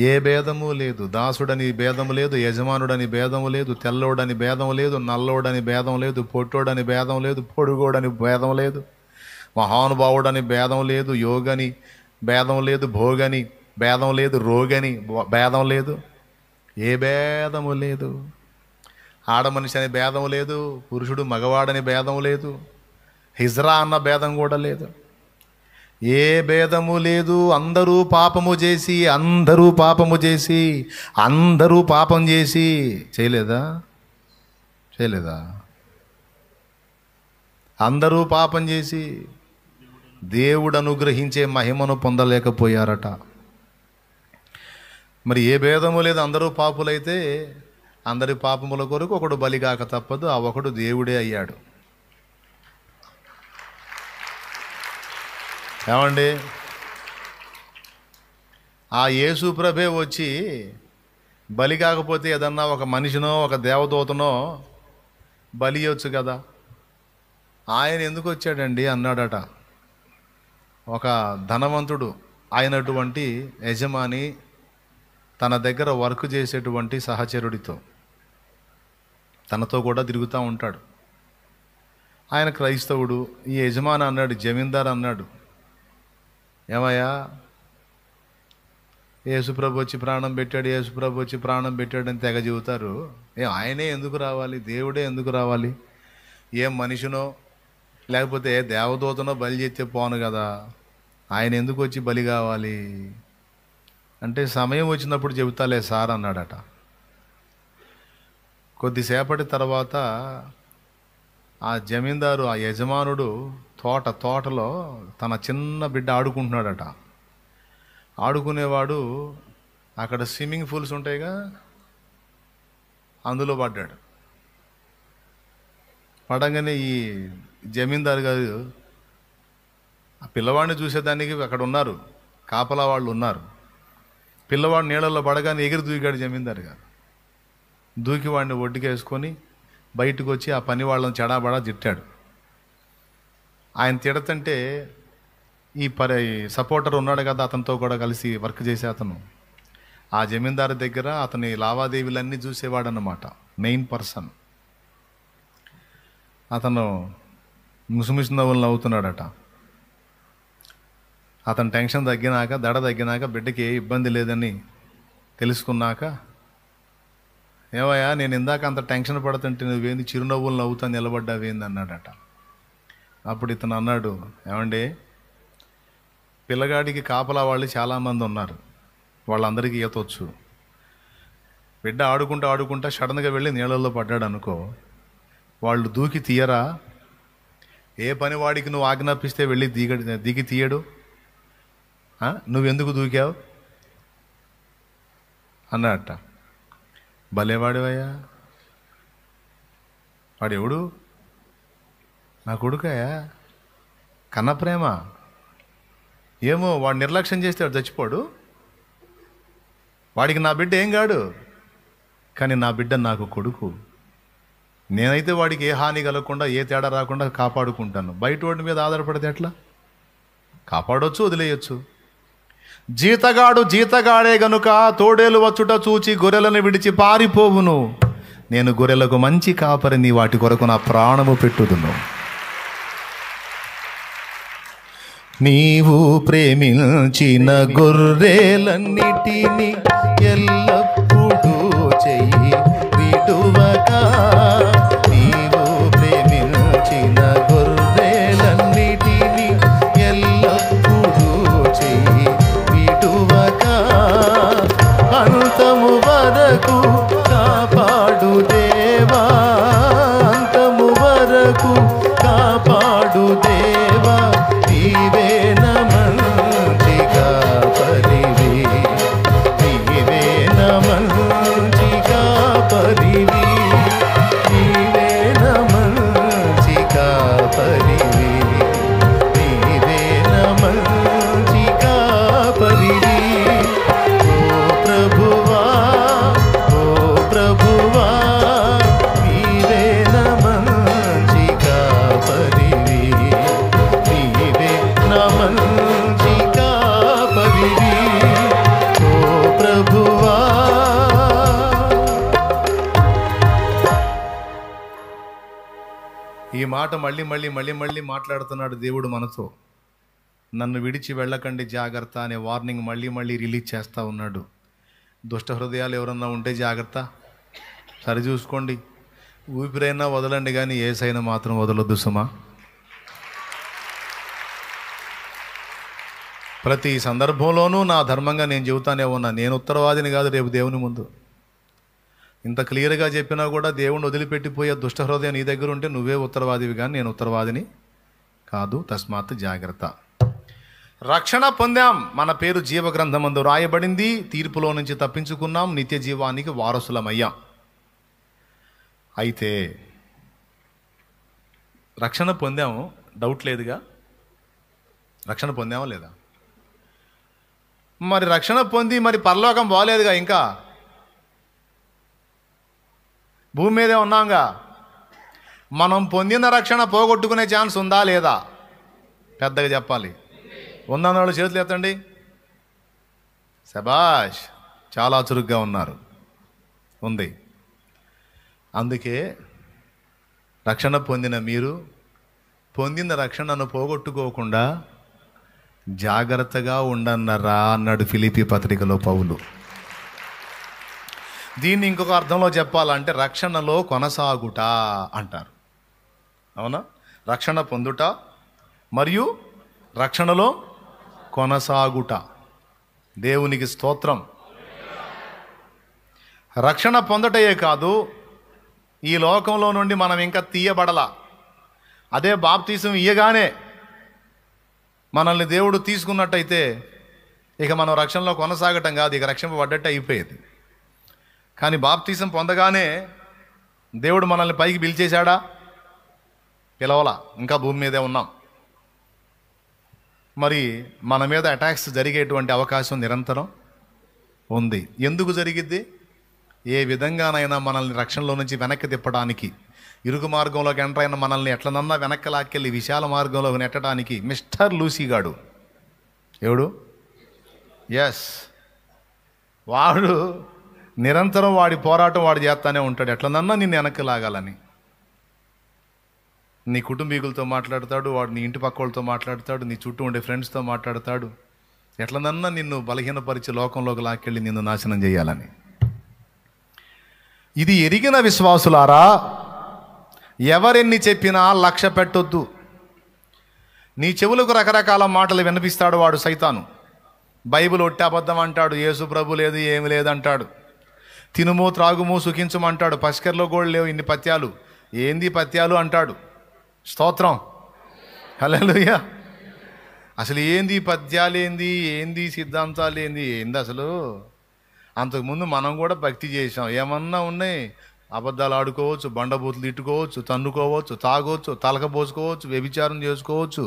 ఏ భేదము లేదు దాసుడని భేదము లేదు యజమానుడని భేదము లేదు తెల్లోడని భేదం లేదు నల్లోడని భేదం లేదు పొట్టోడని భేదం లేదు పొడుగోడని భేదం లేదు మహానుభావుడని భేదం లేదు యోగని భేదం లేదు భోగని భేదం లేదు రోగని భేదం లేదు ఏ భేదము లేదు ఆడమనిషి అనే భేదం లేదు పురుషుడు మగవాడని భేదం లేదు హిజ్రా అన్న భేదం కూడా లేదు ఏ భేదము లేదు అందరూ పాపము చేసి అందరూ పాపము చేసి అందరూ పాపం చేసి చేయలేదా చేయలేదా అందరూ పాపం చేసి దేవుడు అనుగ్రహించే మహిమను పొందలేకపోయారట మరి ఏ భేదము లేదు అందరూ పాపులైతే అందరి పాపముల కొరకు ఒకడు బలిగాక తప్పదు ఆ ఒకడు దేవుడే అయ్యాడు ఏమండి ఆ యేసు ప్రభే వచ్చి బలి కాకపోతే ఏదన్నా ఒక మనిషినో ఒక దేవదూతనో బలి ఇవ్వచ్చు కదా ఆయన ఎందుకు వచ్చాడండి అన్నాడట ఒక ధనవంతుడు అయినటువంటి యజమాని తన దగ్గర వర్క్ చేసేటువంటి సహచరుడితో తనతో కూడా తిరుగుతూ ఉంటాడు ఆయన క్రైస్తవుడు ఈ యజమాని అన్నాడు జమీందార్ అన్నాడు ఏమయ్యా యేసుప్రభు వచ్చి ప్రాణం పెట్టాడు యేసుప్రభు వచ్చి ప్రాణం పెట్టాడు అని తెగ చెబుతారు ఏ ఆయనే ఎందుకు రావాలి దేవుడే ఎందుకు రావాలి ఏ మనిషినో లేకపోతే ఏ దేవదూతనో బలి చేస్తే పోను కదా ఆయన ఎందుకు వచ్చి బలి కావాలి అంటే సమయం వచ్చినప్పుడు చెబుతాలే సార్ అన్నాడట కొద్దిసేపటి తర్వాత ఆ జమీందారు ఆ యజమానుడు తోట తోటలో తన చిన్న బిడ్డ ఆడుకుంటున్నాడట ఆడుకునేవాడు అక్కడ స్విమ్మింగ్ పూల్స్ ఉంటాయిగా అందులో పడ్డాడు పడంగానే ఈ జమీందారు గారు ఆ పిల్లవాడిని చూసేదానికి అక్కడ ఉన్నారు కాపలా వాళ్ళు ఉన్నారు పిల్లవాడు నీళ్ళల్లో పడగానే ఎగిరి దూకాడు జమీందారు గారు దూకి వాడిని ఒడ్డుకేసుకొని బయటకు వచ్చి ఆ పని వాళ్ళని చెడాబడా తిట్టాడు ఆయన తిడతంటే ఈ పరి సపోర్టర్ ఉన్నాడు కదా అతనితో కూడా కలిసి వర్క్ చేసే అతను ఆ జమీందారు దగ్గర అతని లావాదేవీలన్నీ అనమాట మెయిన్ పర్సన్ అతను ముసుమిసు నవ్వులు నవ్వుతున్నాడట అతని టెన్షన్ తగ్గినాక దడ తగ్గినాక బిడ్డకి ఏ ఇబ్బంది లేదని తెలుసుకున్నాక ఏమయ్యా నేను ఇందాక అంత టెన్షన్ పడుతుంటే నువ్వేంది చిరునవ్వులు నవ్వుతా నిలబడ్డావేంది అన్నాడట అప్పుడు ఇతను అన్నాడు ఏమండి పిల్లగాడికి కాపలా వాళ్ళు చాలామంది ఉన్నారు వాళ్ళందరికీ ఈతొచ్చు బిడ్డ ఆడుకుంటూ ఆడుకుంటా సడన్గా వెళ్ళి నీళ్ళల్లో పడ్డాడు అనుకో వాళ్ళు దూకి తీయరా ఏ పని వాడికి నువ్వు ఆజ్ఞాపిస్తే వెళ్ళి దిగ దిగి తీయడు నువ్వెందుకు దూకావు అన్నట్ట భలేవాడివయ్యా ఎవడు నా కొడుకాయా ప్రేమ ఏమో వాడు నిర్లక్ష్యం చేస్తే వాడు చచ్చిపోడు వాడికి నా బిడ్డ ఏం కాడు కానీ నా బిడ్డ నాకు కొడుకు నేనైతే వాడికి ఏ హాని కలగకుండా ఏ తేడా రాకుండా కాపాడుకుంటాను బయట వాడి మీద ఆధారపడితే ఎట్లా కాపాడవచ్చు వదిలేయచ్చు జీతగాడు జీతగాడే గనుక తోడేలు వచ్చుట చూచి గొర్రెలను విడిచి పారిపోవును నేను గొర్రెలకు మంచి కాపరిని వాటి కొరకు నా ప్రాణము పెట్టుదును నీవు ప్రేమించిన గొర్రెలన్నిటినీ ఎల్లప్పుడు మాట్లాడుతున్నాడు దేవుడు మనతో నన్ను విడిచి వెళ్ళకండి జాగ్రత్త అనే వార్నింగ్ మళ్ళీ మళ్ళీ రిలీజ్ చేస్తూ ఉన్నాడు దుష్ట హృదయాలు ఎవరన్నా ఉంటే జాగ్రత్త సరి చూసుకోండి ఊపిరైనా వదలండి కానీ ఏసైనా మాత్రం వదలొద్దు సుమా ప్రతి సందర్భంలోనూ నా ధర్మంగా నేను చెబుతానే ఉన్నా నేను ఉత్తరవాదిని కాదు రేపు దేవుని ముందు ఇంత క్లియర్గా చెప్పినా కూడా దేవుణ్ణి వదిలిపెట్టిపోయే హృదయం నీ దగ్గర ఉంటే నువ్వే ఉత్తరవాదివి కానీ నేను ఉత్తరవాదిని కాదు తస్మాత్ జాగ్రత్త రక్షణ పొందాం మన పేరు జీవగ్రంథమందు రాయబడింది తీర్పులో నుంచి తప్పించుకున్నాం నిత్య జీవానికి వారసులమయ్యాం అయితే రక్షణ పొందాము డౌట్ లేదుగా రక్షణ పొందామా లేదా మరి రక్షణ పొంది మరి పరలోకం బాగలేదుగా ఇంకా భూమి మీదే ఉన్నాంగా మనం పొందిన రక్షణ పోగొట్టుకునే ఛాన్స్ ఉందా లేదా పెద్దగా చెప్పాలి ఉందన్న వాళ్ళు చేతులు ఎత్తండి శబాష్ చాలా చురుగ్గా ఉన్నారు ఉంది అందుకే రక్షణ పొందిన మీరు పొందిన రక్షణను పోగొట్టుకోకుండా జాగ్రత్తగా ఉండన్నరా అన్నాడు ఫిలిపి పత్రికలో పౌలు దీన్ని ఇంకొక అర్థంలో చెప్పాలంటే రక్షణలో కొనసాగుట అంటారు అవునా రక్షణ పొందుట మరియు రక్షణలో కొనసాగుట దేవునికి స్తోత్రం రక్షణ పొందటయే కాదు ఈ లోకంలో నుండి మనం ఇంకా తీయబడల అదే బాప్తీసం ఇయ్యగానే మనల్ని దేవుడు తీసుకున్నట్టయితే ఇక మనం రక్షణలో కొనసాగటం కాదు ఇక పడ్డట్టు అయిపోయేది కానీ బాప్తీసం పొందగానే దేవుడు మనల్ని పైకి పిలిచేశాడా పిలవల ఇంకా భూమి మీదే ఉన్నాం మరి మన మీద అటాక్స్ జరిగేటువంటి అవకాశం నిరంతరం ఉంది ఎందుకు జరిగిద్ది ఏ విధంగానైనా మనల్ని రక్షణలో నుంచి వెనక్కి తిప్పడానికి ఇరుకు మార్గంలోకి ఎంటర్ అయిన మనల్ని ఎట్లనన్నా వెనక్కి లాక్కెళ్ళి విశాల మార్గంలో నెట్టడానికి మిస్టర్ లూసీగాడు ఎవడు ఎస్ వాడు నిరంతరం వాడి పోరాటం వాడు చేస్తానే ఉంటాడు ఎట్లనన్నా నిన్ను వెనక్కి లాగాలని నీ కుటుంబీకులతో మాట్లాడతాడు వాడు నీ ఇంటి పక్క వాళ్ళతో మాట్లాడతాడు నీ చుట్టూ ఉండే ఫ్రెండ్స్తో మాట్లాడతాడు ఎట్లనన్నా నిన్ను బలహీనపరిచి లోకంలోకి లాక్కెళ్ళి నిన్ను నాశనం చేయాలని ఇది ఎరిగిన విశ్వాసులారా ఎవరెన్ని చెప్పినా లక్ష్య పెట్టొద్దు నీ చెవులకు రకరకాల మాటలు వినిపిస్తాడు వాడు సైతాను బైబిల్ ఒట్టి అబద్ధం అంటాడు యేసు ప్రభు లేదు ఏమి లేదంటాడు తినుము త్రాగుము సుఖించమంటాడు పసికర్లో కూడా లేవు ఇన్ని పత్యాలు ఏంది పత్యాలు అంటాడు స్తోత్రం హలోయ అసలు ఏంది పద్యాలు ఏంది ఏంది సిద్ధాంతాలు ఏంది ఏంది అసలు అంతకుముందు మనం కూడా భక్తి చేసాం ఏమన్నా ఉన్నాయి అబద్ధాలు ఆడుకోవచ్చు బండబూతులు తిట్టుకోవచ్చు తన్నుకోవచ్చు తాగొచ్చు తలకపోసుకోవచ్చు వ్యభిచారం చేసుకోవచ్చు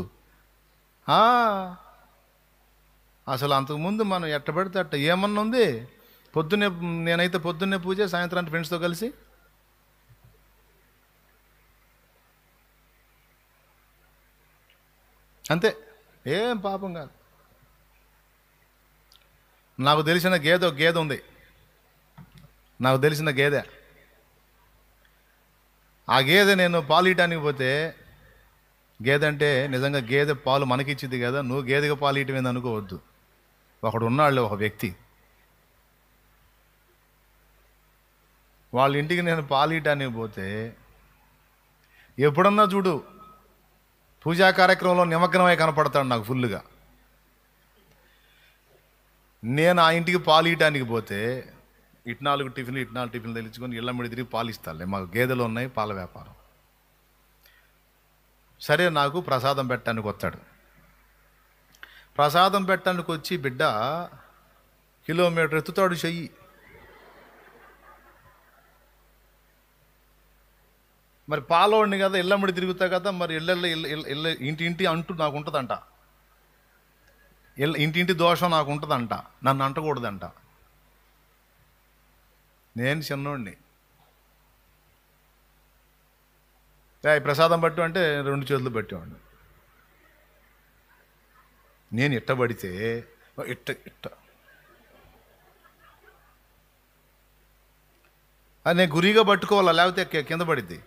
అసలు అంతకుముందు మనం ఎట్టబెడితే అట్ట ఏమన్నా ఉంది పొద్దున్నే నేనైతే పొద్దున్నే పూజ సాయంత్రానికి ఫ్రెండ్స్తో కలిసి అంతే ఏం పాపం కాదు నాకు తెలిసిన గేదె ఒక గేదె ఉంది నాకు తెలిసిన గేదె ఆ గేదె నేను పాలు ఇవ్వడానికి పోతే గేదె అంటే నిజంగా గేదె పాలు మనకిచ్చింది కదా నువ్వు గేదెగా పాలు ఇవ్వమేది అనుకోవద్దు ఒకడు ఉన్నాళ్ళు ఒక వ్యక్తి వాళ్ళ ఇంటికి నేను పాలు ఇవ్వడానికి పోతే ఎప్పుడన్నా చూడు పూజా కార్యక్రమంలో నిమగ్నమై కనపడతాడు నాకు ఫుల్గా నేను ఆ ఇంటికి పాలు ఇవ్వడానికి పోతే ఇటు నాలుగు టిఫిన్లు ఇటు నాలుగు టిఫిన్లు తెలుసుకొని ఇళ్ళ మీద తిరిగి పాలు ఇస్తానులే మాకు గేదెలు ఉన్నాయి పాల వ్యాపారం సరే నాకు ప్రసాదం పెట్టడానికి వస్తాడు ప్రసాదం పెట్టడానికి వచ్చి బిడ్డ కిలోమీటర్ ఎత్తుతాడు చెయ్యి మరి పాలవాడిని కదా ఇళ్ళమ్మడి తిరుగుతా కదా మరి ఇళ్ళల్లో ఇళ్ళ ఇంటి ఇంటి అంటూ నాకు ఉంటుందంట ఇళ్ళ ఇంటింటి దోషం నాకు ఉంటుందంట నన్ను అంటకూడదంట నేను చిన్నోడిని ప్రసాదం పట్టు అంటే రెండు చేతులు పట్టేవాడిని నేను ఇట్టబడితే ఇట్ట ఇట్ట అది నేను గురిగా పట్టుకోవాలా లేకపోతే కింద పడిద్ది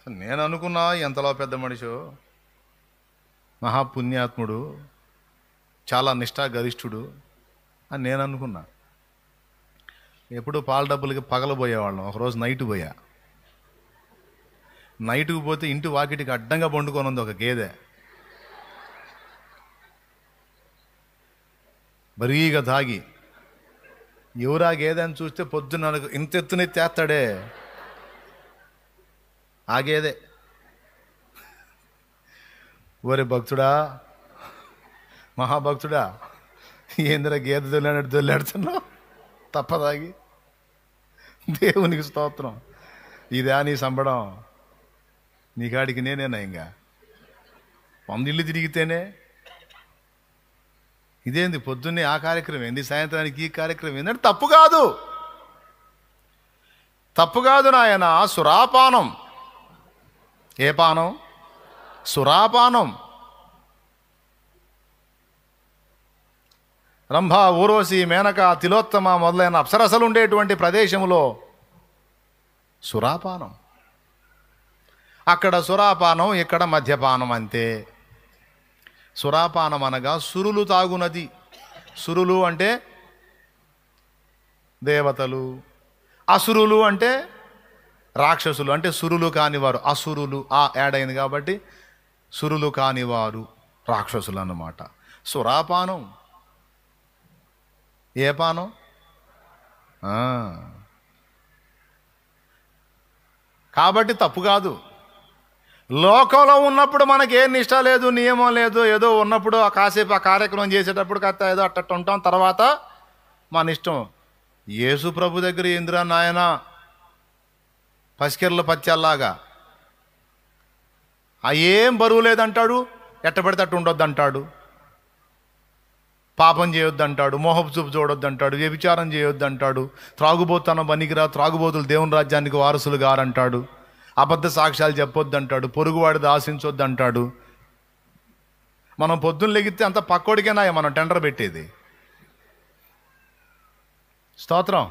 అసలు నేను అనుకున్నా ఎంతలో పెద్ద మనిషో మహాపుణ్యాత్ముడు చాలా గరిష్ఠుడు అని నేను అనుకున్నా ఎప్పుడు పాల డబ్బులకి పగలబోయేవాళ్ళం ఒకరోజు నైట్ పోయా నైట్కి పోతే ఇంటి వాకిటికి అడ్డంగా పండుకొని ఒక గేదె బరీగా తాగి ఎవరా గేదె అని చూస్తే పొద్దున్న ఇంత తేస్తాడే ఆగేదే ఒరే భక్తుడా మహాభక్తుడా ఏంద్ర గేద దొల్లాడు దొల్లాడుతున్నావు తప్పదాగి దేవునికి స్తోత్రం ఇదే నీ సంబడం నీకాడికి నేనేనా ఇంకా వందిళ్ళు తిరిగితేనే ఇదేంది పొద్దున్నే ఆ కార్యక్రమం ఏంది సాయంత్రానికి ఈ కార్యక్రమం ఏంటంటే తప్పు కాదు తప్పు కాదు నాయన సురాపానం ఏ పానం సురాపానం రంభ ఊరోసి మేనక తిలోత్తమ మొదలైన అప్సరసలు ఉండేటువంటి ప్రదేశంలో సురాపానం అక్కడ సురాపానం ఇక్కడ మద్యపానం అంతే సురాపానం అనగా సురులు తాగునది సురులు అంటే దేవతలు అసురులు అంటే రాక్షసులు అంటే సురులు కానివారు అసురులు ఆ యాడ్ అయింది కాబట్టి సురులు కానివారు రాక్షసులు అన్నమాట సురాపానం ఏ పానం కాబట్టి తప్పు కాదు లోకంలో ఉన్నప్పుడు మనకి ఏం నిష్ట లేదు నియమం లేదు ఏదో ఉన్నప్పుడు ఆ కాసేపు ఆ కార్యక్రమం చేసేటప్పుడు కథ ఏదో అట్టట్టు ఉంటాం తర్వాత మన ఇష్టం యేసు ప్రభు దగ్గర ఇందిరా నాయనా పసికెర్ల పత్యాల్లాగా ఆ ఏం బరువు లేదంటాడు ఎట్టబడితే అట్టు అంటాడు పాపం చేయొద్దంటాడు మోహపు చూపు చూడొద్దంటాడు వ్యభిచారం చేయొద్దంటాడు త్రాగుబోతనం పనికిరా త్రాగుబోతులు దేవుని రాజ్యానికి వారసులు గారంటాడు అబద్ధ సాక్ష్యాలు చెప్పొద్దంటాడు పొరుగువాడిది ఆశించొద్దంటాడు మనం పొద్దున్న లెగితే అంత పక్కోడికేనా మనం టెండర్ పెట్టేది స్తోత్రం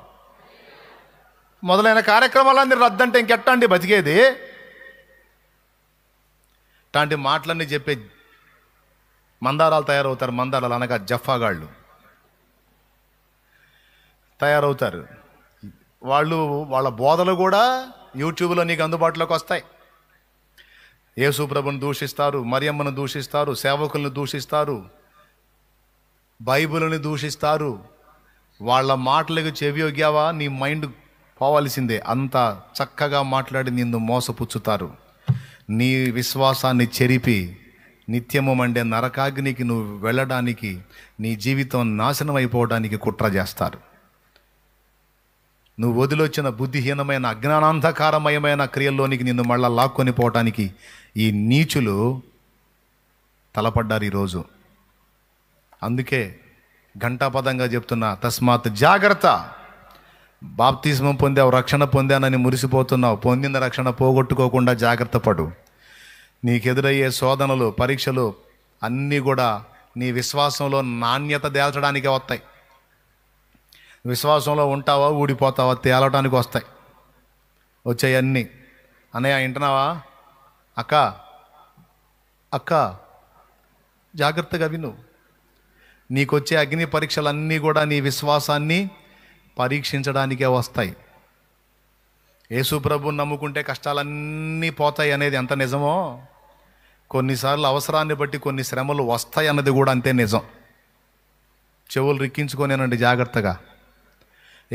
మొదలైన కార్యక్రమాలన్నీ రద్దంటే ఇంకెట్టండి బతికేది ఇట్లాంటి మాటలన్నీ చెప్పే మందారాలు తయారవుతారు మందారాలు అనగా జఫాగాళ్ళు తయారవుతారు వాళ్ళు వాళ్ళ బోధలు కూడా యూట్యూబ్లో నీకు అందుబాటులోకి వస్తాయి యేసుప్రభుని దూషిస్తారు మరియమ్మను దూషిస్తారు సేవకులను దూషిస్తారు బైబిల్ని దూషిస్తారు వాళ్ళ మాటలకు చెవి ఒగ్గావా నీ మైండ్ పోవలసిందే అంత చక్కగా మాట్లాడి నిన్ను మోసపుచ్చుతారు నీ విశ్వాసాన్ని చెరిపి నిత్యము మండే నరకాగ్నికి నువ్వు వెళ్ళడానికి నీ జీవితం నాశనం అయిపోవడానికి కుట్ర చేస్తారు నువ్వు వదిలొచ్చిన బుద్ధిహీనమైన అజ్ఞానాంధకారమయమైన క్రియల్లోనికి నిన్ను మళ్ళా లాక్కొని పోవటానికి ఈ నీచులు తలపడ్డారు ఈరోజు అందుకే ఘంటాపదంగా చెప్తున్నా తస్మాత్ జాగ్రత్త బాప్తిజమం పొందావు రక్షణ పొందానని మురిసిపోతున్నావు పొందిన రక్షణ పోగొట్టుకోకుండా జాగ్రత్త పడు నీకెదురయ్యే శోధనలు పరీక్షలు అన్నీ కూడా నీ విశ్వాసంలో నాణ్యత తేల్చడానికే వస్తాయి విశ్వాసంలో ఉంటావా ఊడిపోతావా తేలటానికి వస్తాయి అన్నీ అన్నయ్య వింటున్నావా అక్క అక్క జాగ్రత్తగా విను నీకొచ్చే అగ్ని పరీక్షలన్నీ కూడా నీ విశ్వాసాన్ని పరీక్షించడానికే వస్తాయి యేసు ప్రభు నమ్ముకుంటే కష్టాలన్నీ పోతాయి అనేది ఎంత నిజమో కొన్నిసార్లు అవసరాన్ని బట్టి కొన్ని శ్రమలు వస్తాయి అన్నది కూడా అంతే నిజం చెవులు రిక్కించుకొనేనండి జాగ్రత్తగా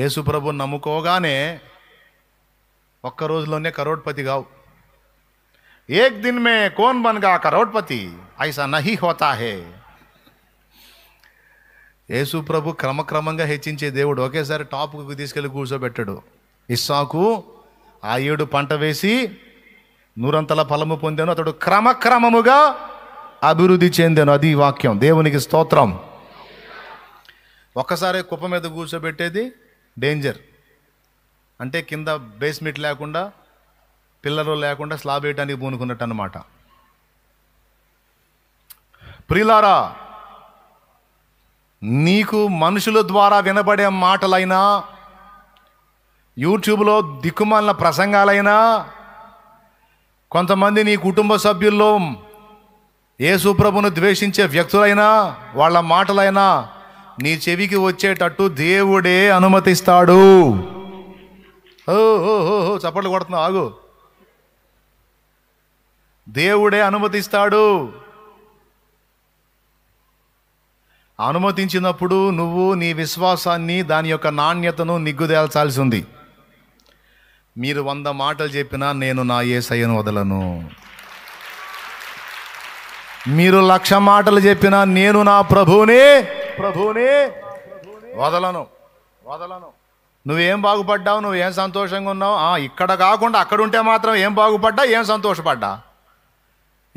యేసు ప్రభు నమ్ముకోగానే ఒక్క రోజులోనే కరోడ్పతి కావు ఏక్ దిన్ మే కోన్ బన్గా కరోడ్పతి ఐసా నహి హోతాహే హే యేసు ప్రభు క్రమక్రమంగా హెచ్చించే దేవుడు ఒకేసారి టాప్కు తీసుకెళ్ళి కూర్చోబెట్టాడు ఇస్సాకు ఆ ఏడు పంట వేసి నూరంతల ఫలము పొందాను అతడు క్రమక్రమముగా అభివృద్ధి చెందాను అది వాక్యం దేవునికి స్తోత్రం ఒక్కసారి కుప్ప మీద కూర్చోబెట్టేది డేంజర్ అంటే కింద బేస్మెంట్ లేకుండా పిల్లలు లేకుండా స్లాబ్ వేయడానికి పూనుకున్నట్టు అనమాట ప్రిలారా నీకు మనుషుల ద్వారా వినబడే మాటలైనా యూట్యూబ్లో దిక్కుమాలిన ప్రసంగాలైనా కొంతమంది నీ కుటుంబ సభ్యుల్లో యేసుప్రభును ద్వేషించే వ్యక్తులైనా వాళ్ళ మాటలైనా నీ చెవికి వచ్చేటట్టు దేవుడే అనుమతిస్తాడు ఓహో చప్పట్లు కొడుతున్నావు ఆగు దేవుడే అనుమతిస్తాడు అనుమతించినప్పుడు నువ్వు నీ విశ్వాసాన్ని దాని యొక్క నాణ్యతను నిగ్గుదేల్చాల్సి ఉంది మీరు వంద మాటలు చెప్పినా నేను నా ఏ సయను వదలను మీరు లక్ష మాటలు చెప్పినా నేను నా ప్రభువుని ప్రభువుని వదలను వదలను నువ్వేం బాగుపడ్డావు నువ్వు ఏం సంతోషంగా ఉన్నావు ఇక్కడ కాకుండా అక్కడ ఉంటే మాత్రం ఏం బాగుపడ్డా ఏం సంతోషపడ్డా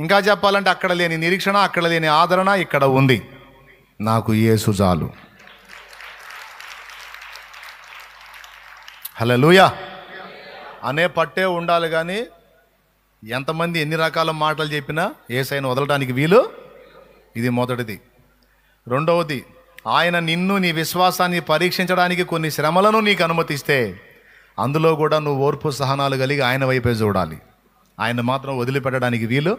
ఇంకా చెప్పాలంటే అక్కడ లేని నిరీక్షణ అక్కడ లేని ఆదరణ ఇక్కడ ఉంది నాకు యేసు చాలు లూయా అనే పట్టే ఉండాలి కానీ ఎంతమంది ఎన్ని రకాల మాటలు చెప్పినా సైన్ వదలడానికి వీలు ఇది మొదటిది రెండవది ఆయన నిన్ను నీ విశ్వాసాన్ని పరీక్షించడానికి కొన్ని శ్రమలను నీకు అనుమతిస్తే అందులో కూడా నువ్వు ఓర్పు సహనాలు కలిగి ఆయన వైపే చూడాలి ఆయన మాత్రం వదిలిపెట్టడానికి వీలు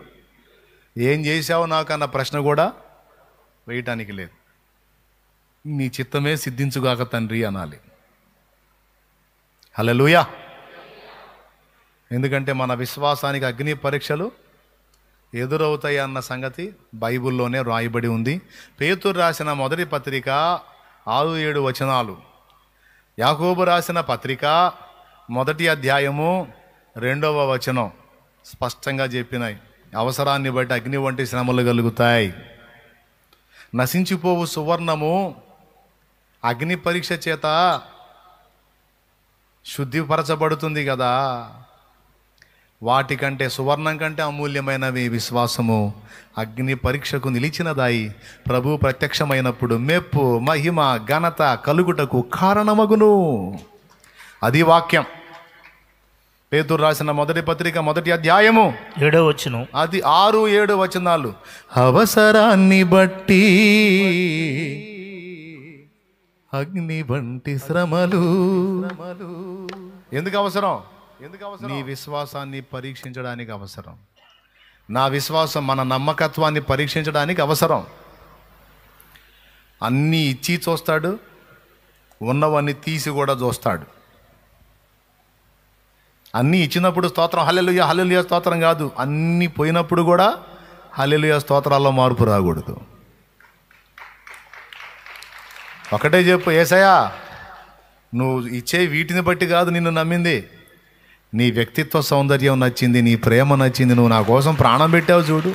ఏం చేశావు నాకన్న ప్రశ్న కూడా వేయటానికి లేదు నీ చిత్తమే సిద్ధించుగాక తండ్రి అనాలి హలలుయా ఎందుకంటే మన విశ్వాసానికి అగ్ని పరీక్షలు ఎదురవుతాయి అన్న సంగతి బైబిల్లోనే రాయబడి ఉంది పేతురు రాసిన మొదటి పత్రిక ఆరు ఏడు వచనాలు యాకోబు రాసిన పత్రిక మొదటి అధ్యాయము రెండవ వచనం స్పష్టంగా చెప్పినాయి అవసరాన్ని బట్టి అగ్ని వంటి శ్రమలు కలుగుతాయి నశించిపోవు సువర్ణము అగ్ని పరీక్ష చేత శుద్ధిపరచబడుతుంది కదా వాటికంటే సువర్ణం కంటే అమూల్యమైనవి విశ్వాసము అగ్ని పరీక్షకు నిలిచినదాయి ప్రభు ప్రత్యక్షమైనప్పుడు మెప్పు మహిమ ఘనత కలుగుటకు కారణమగును అది వాక్యం పేతురు రాసిన మొదటి పత్రిక మొదటి అధ్యాయము ఏడో వచ్చును అది ఆరు ఏడు వచనాలు అవసరాన్ని బట్టి అగ్ని వంటి శ్రమలు ఎందుకు అవసరం ఎందుకు అవసరం నీ విశ్వాసాన్ని పరీక్షించడానికి అవసరం నా విశ్వాసం మన నమ్మకత్వాన్ని పరీక్షించడానికి అవసరం అన్నీ ఇచ్చి చూస్తాడు ఉన్నవన్నీ తీసి కూడా చూస్తాడు అన్నీ ఇచ్చినప్పుడు స్తోత్రం హలెలుయ హలెలుయ స్తోత్రం కాదు అన్నీ పోయినప్పుడు కూడా హలెలుయ స్తోత్రాల్లో మార్పు రాకూడదు ఒకటే చెప్పు ఏసయా నువ్వు ఇచ్చే వీటిని బట్టి కాదు నిన్ను నమ్మింది నీ వ్యక్తిత్వ సౌందర్యం నచ్చింది నీ ప్రేమ నచ్చింది నువ్వు నా కోసం ప్రాణం పెట్టావు చూడు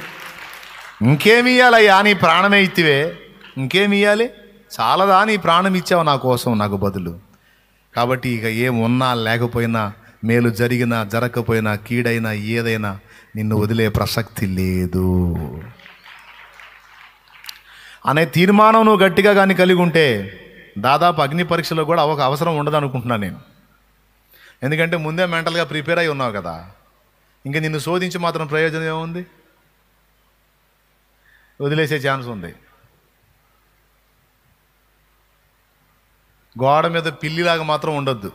ఇంకేమి ఇవ్వాలయ్యా నీ ప్రాణమే ఇచ్చివే ఇంకేమి చాలదా నీ ప్రాణం ఇచ్చావు నా కోసం నాకు బదులు కాబట్టి ఇక ఏమున్నా లేకపోయినా మేలు జరిగినా జరగకపోయినా కీడైనా ఏదైనా నిన్ను వదిలే ప్రసక్తి లేదు అనే తీర్మానం నువ్వు గట్టిగా కానీ కలిగి ఉంటే దాదాపు అగ్ని పరీక్షలో కూడా ఒక అవసరం ఉండదు అనుకుంటున్నాను నేను ఎందుకంటే ముందే మెంటల్గా ప్రిపేర్ అయి ఉన్నావు కదా ఇంకా నిన్ను శోధించి మాత్రం ప్రయోజనం ఏముంది వదిలేసే ఛాన్స్ ఉంది గోడ మీద పిల్లిలాగా మాత్రం ఉండొద్దు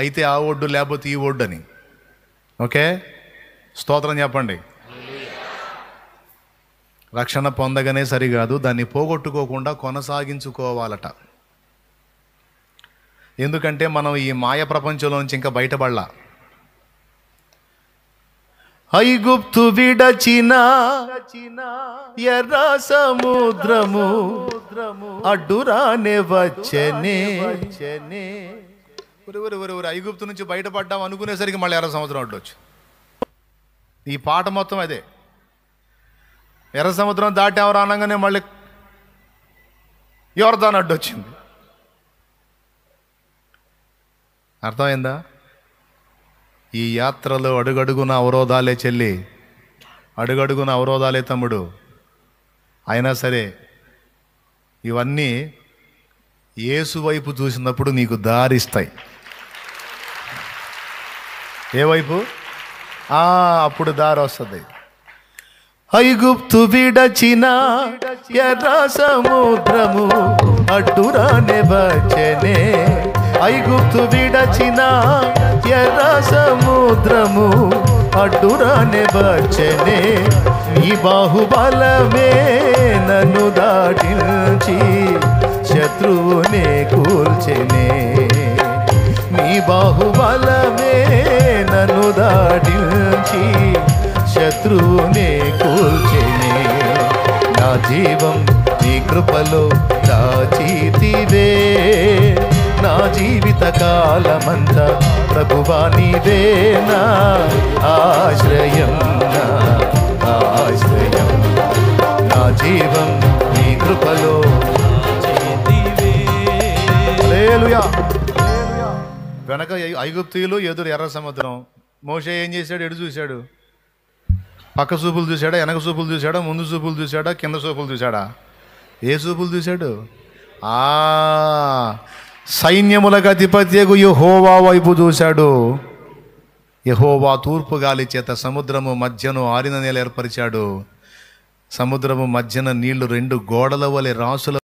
అయితే ఆ ఒడ్డు లేకపోతే ఈ ఒడ్డు అని ఓకే స్తోత్రం చెప్పండి రక్షణ పొందగానే సరికాదు దాన్ని పోగొట్టుకోకుండా కొనసాగించుకోవాలట ఎందుకంటే మనం ఈ మాయ ప్రపంచంలోంచి ఇంకా బయటపడలా ఐగుప్తు విడచిన ఎర్ర సముద్రము అడ్డురానే వచ్చనే వచ్చనే ఒరు ఐగుప్తు నుంచి బయటపడ్డాం అనుకునేసరికి మళ్ళీ ఎర్ర సముద్రం అడ్డొచ్చు ఈ పాట మొత్తం అదే ఎర్ర సముద్రం దాటామరా అనగానే మళ్ళీ యోర్దాన్ అడ్డొచ్చింది అర్థమైందా ఈ యాత్రలో అడుగడుగున అవరోధాలే చెల్లి అడుగడుగున అవరోధాలే తమ్ముడు అయినా సరే ఇవన్నీ ఏసు వైపు చూసినప్పుడు నీకు దారిస్తాయి ఏవైపు అప్పుడు దారి వస్తుంది ఐగుప్తు విడచిన ఎర్ర సముద్రము అడ్డురానే వచ్చనే ఐగుప్తు విడచిన ఎర్ర సముద్రము అడ్డురానే వచ్చనే ఈ బాహుబలమే నన్ను దాటించి శత్రువునే కూల్చెనే నీ బాహుబలమే నన్ను దాటించి శత్రువునే కూల్చిని నా జీవం నీ కృపలో దాచితివే నా జీవిత కాలమంత ప్రభువా నీవేనా ఆశ్రయం నా ఆశ్రయం నా జీవం నీ కృపలో చేతివే వెనక ఐగుప్తీయులు ఎదురు ఎర్ర సముద్రం మోషే ఏం చేశాడు ఎడు చూశాడు పక్క చూపులు చూశాడా వెనక చూపులు చూశాడా ముందు చూపులు చూశాడా కింద చూపులు చూశాడా ఏ చూపులు చూశాడు ఆ సైన్యములకు అధిపత్యకు యహోవా వైపు చూశాడు యహోవా తూర్పు గాలి చేత సముద్రము మధ్యను ఆరిన నేల ఏర్పరిచాడు సముద్రము మధ్యన నీళ్లు రెండు గోడల వలె రాసుల